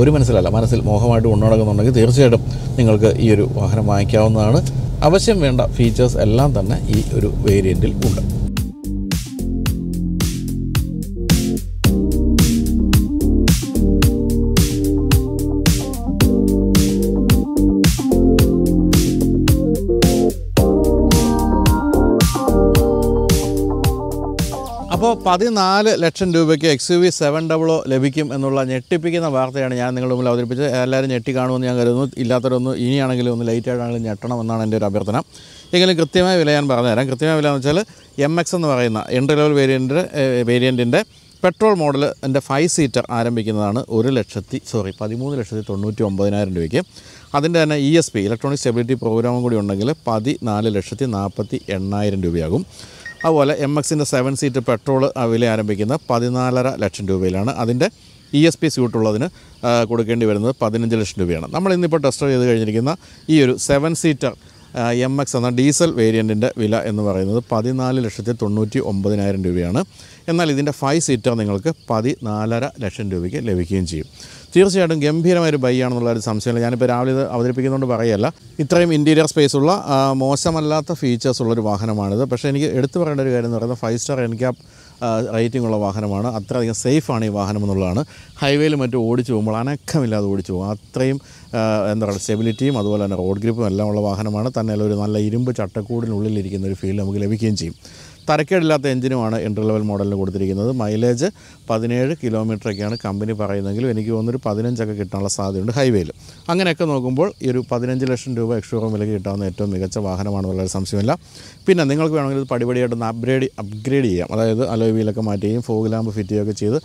ഒരു മനസ്സിലല്ല മനസ്സിൽ മോഹമായിട്ട് കൊണ്ടുനടക്കുന്നുണ്ടെങ്കിൽ തീർച്ചയായിട്ടും നിങ്ങൾക്ക് ഈ ഒരു വാഹനം വാങ്ങിക്കാവുന്നതാണ് അവശ്യം വേണ്ട ഫീച്ചേഴ്സ് എല്ലാം തന്നെ ഈ ഒരു വേരിയൻറ്റിൽ ഉണ്ട് പതിനാല് ലക്ഷം രൂപയ്ക്ക് എക്സ് യു വി സെവൻ ഡബിളോ ലഭിക്കും എന്നുള്ള ഞെട്ടിപ്പിക്കുന്ന വാർത്തയാണ് ഞാൻ നിങ്ങളുടെ മുമ്പിൽ അവതരിപ്പിച്ചത് എല്ലാവരും ഞെട്ടി കാണുമെന്ന് ഞാൻ കരുതുന്നു ഇല്ലാത്തവരൊന്ന് ഇനിയാണെങ്കിലും ഒന്ന് ആയിട്ടാണെങ്കിലും ഞെട്ടണം എന്നാണ് എൻ്റെ ഒരു അഭ്യർത്ഥന എങ്കിലും കൃത്യമായ വില ഞാൻ പറഞ്ഞുതരാം കൃത്യമായ വില എന്ന് വെച്ചാൽ എം എക്സ് എന്ന് പറയുന്ന എൻട്രി ലെവൽ വേരിയൻ്റ് വേരിയൻറ്റിൻ്റെ പെട്രോൾ മോഡൽ എൻ്റെ ഫൈവ് സീറ്റർ ആരംഭിക്കുന്നതാണ് ഒരു ലക്ഷത്തി സോറി പതിമൂന്ന് ലക്ഷത്തി തൊണ്ണൂറ്റി ഒമ്പതിനായിരം രൂപയ്ക്ക് അതിൻ്റെ തന്നെ E S P electronic stability പ്രോഗ്രാമും കൂടി ഉണ്ടെങ്കിൽ പതിനാല് ലക്ഷത്തി നാൽപ്പത്തി എണ്ണായിരം രൂപയാകും അതുപോലെ എം എക്സിൻ്റെ സെവൻ സീറ്റ് പെട്രോൾ വില ആരംഭിക്കുന്നത് പതിനാലര ലക്ഷം രൂപയിലാണ് അതിൻ്റെ ഇ e എസ് പി സ്യൂട്ടുള്ളതിന് കൊടുക്കേണ്ടി വരുന്നത് പതിനഞ്ച് ലക്ഷം രൂപയാണ് നമ്മൾ ഇന്നിപ്പോൾ ടെസ്റ്റ് ചെയ്ത് കഴിഞ്ഞിരിക്കുന്ന ഈ ഒരു സെവൻ സീറ്റർ എം എക്സ് എന്ന ഡീസൽ വേരിയൻറ്റിൻ്റെ വില എന്ന് പറയുന്നത് പതിനാല് ലക്ഷത്തി തൊണ്ണൂറ്റി ഒമ്പതിനായിരം രൂപയാണ് എന്നാൽ ഇതിൻ്റെ ഫൈവ് സീറ്റർ നിങ്ങൾക്ക് പതിനാലര ലക്ഷം രൂപയ്ക്ക് ലഭിക്കുകയും ചെയ്യും തീർച്ചയായിട്ടും ഗംഭീരമായൊരു ബൈ ആണെന്നുള്ള ഒരു സംശയമില്ല ഞാനിപ്പോൾ രാവിലെ ഇത് അവതരിപ്പിക്കുന്നതുകൊണ്ട് പറയല്ല ഇത്രയും ഇൻറ്റീരിയർ സ്പേസ് ഉള്ള മോശമല്ലാത്ത ഫീച്ചേഴ്സ് ഉള്ളൊരു വാഹനമാണിത് പക്ഷേ എനിക്ക് എടുത്തു പറയേണ്ട ഒരു കാര്യം എന്ന് പറയുന്നത് ഫൈവ് സ്റ്റാർ എൻക്യാപ് റേറ്റിംഗ് ഉള്ള വാഹനമാണ് അത്രയധികം സേഫാണ് ഈ വാഹനം എന്നുള്ളതാണ് ഹൈവേയിൽ മറ്റും ഓടിച്ചു പോകുമ്പോൾ അനക്കമില്ലാതെ ഓടിച്ചു പോകും അത്രയും എന്താ പറയുക സ്റ്റെബിലിറ്റിയും അതുപോലെ തന്നെ റോഡ് ഗ്രിപ്പും എല്ലാം ഉള്ള വാഹനമാണ് തന്നെ ഒരു നല്ല ഇരുമ്പ് ചട്ടക്കൂടിനുള്ളിലിരിക്കുന്ന ഒരു ഫീൽ നമുക്ക് ലഭിക്കുകയും ചെയ്യും തരക്കേടില്ലാത്ത എഞ്ചിനുമാണ് എൻട്രി ലെവൽ മോഡലിന് കൊടുത്തിരിക്കുന്നത് മൈലേജ് പതിനേഴ് കിലോമീറ്ററൊക്കെയാണ് കമ്പനി പറയുന്നെങ്കിലും എനിക്ക് തോന്നുന്നൊരു പതിനഞ്ചൊക്കെ കിട്ടാനുള്ള സാധ്യതയുണ്ട് ഹൈവേയിൽ അങ്ങനെയൊക്കെ നോക്കുമ്പോൾ ഈ ഒരു പതിനഞ്ച് ലക്ഷം രൂപ എക്സ്ഷോറൂം വിലയ്ക്ക് കിട്ടാവുന്ന ഏറ്റവും മികച്ച വാഹനമാണെന്നുള്ളൊരു സംശയമില്ല പിന്നെ നിങ്ങൾക്ക് വേണമെങ്കിൽ ഇത് പടിപടിയായിട്ട് അപ്ഗ്രേഡ് അപ്ഗ്രേഡ് ചെയ്യാം അതായത് അലോയ് വീലൊക്കെ മാറ്റുകയും ഫോഗ് ലാമ്പ് ഫിറ്റ് ചെയ്യുകയൊക്കെ ചെയ്ത്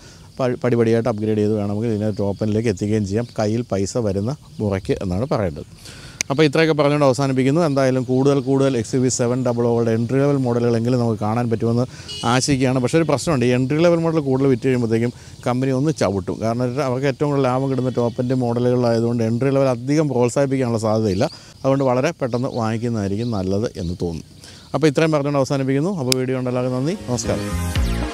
പടിപടിയായിട്ട് അപ്ഗ്രേഡ് ചെയ്ത് വേണമെങ്കിൽ ഇതിനെ ടോപ്പനിലേക്ക് എത്തിക്കുകയും ചെയ്യാം കയ്യിൽ പൈസ വരുന്ന മുറയ്ക്ക് എന്നാണ് പറയേണ്ടത് അപ്പോൾ ഇത്രയൊക്കെ പറഞ്ഞുകൊണ്ട് അവസാനിപ്പിക്കുന്നു എന്തായാലും കൂടുതൽ കൂടുതൽ എക്സ് വി സെവൻ ഡബിൾ ഓളുടെ എൻട്രി ലെവൽ മോഡലുകളെങ്കിലും നമുക്ക് കാണാൻ പറ്റുമെന്ന് ആശിക്കുകയാണ് പക്ഷേ ഒരു പ്രശ്നമുണ്ട് ഈ എൻട്രി ലെവൽ മോഡൽ കൂടുതൽ വിറ്റ് കഴിയുമ്പോഴത്തേക്കും കമ്പനി ഒന്ന് ചവിട്ടും കാരണം അവർക്ക് ഏറ്റവും കൂടുതൽ ലാഭം കിട്ടുന്ന ടോപ്പിൻ്റെ മോഡലുകളായതുകൊണ്ട് എൻട്രി ലെവൽ അധികം പ്രോത്സാഹിപ്പിക്കാനുള്ള സാധ്യതയില്ല അതുകൊണ്ട് വളരെ പെട്ടെന്ന് വാങ്ങിക്കുന്നതായിരിക്കും നല്ലത് എന്ന് തോന്നുന്നു അപ്പോൾ ഇത്രയും പറഞ്ഞുകൊണ്ട് അവസാനിപ്പിക്കുന്നു അപ്പോൾ വീഡിയോ ഉണ്ടല്ലാതെ നന്ദി നമസ്കാരം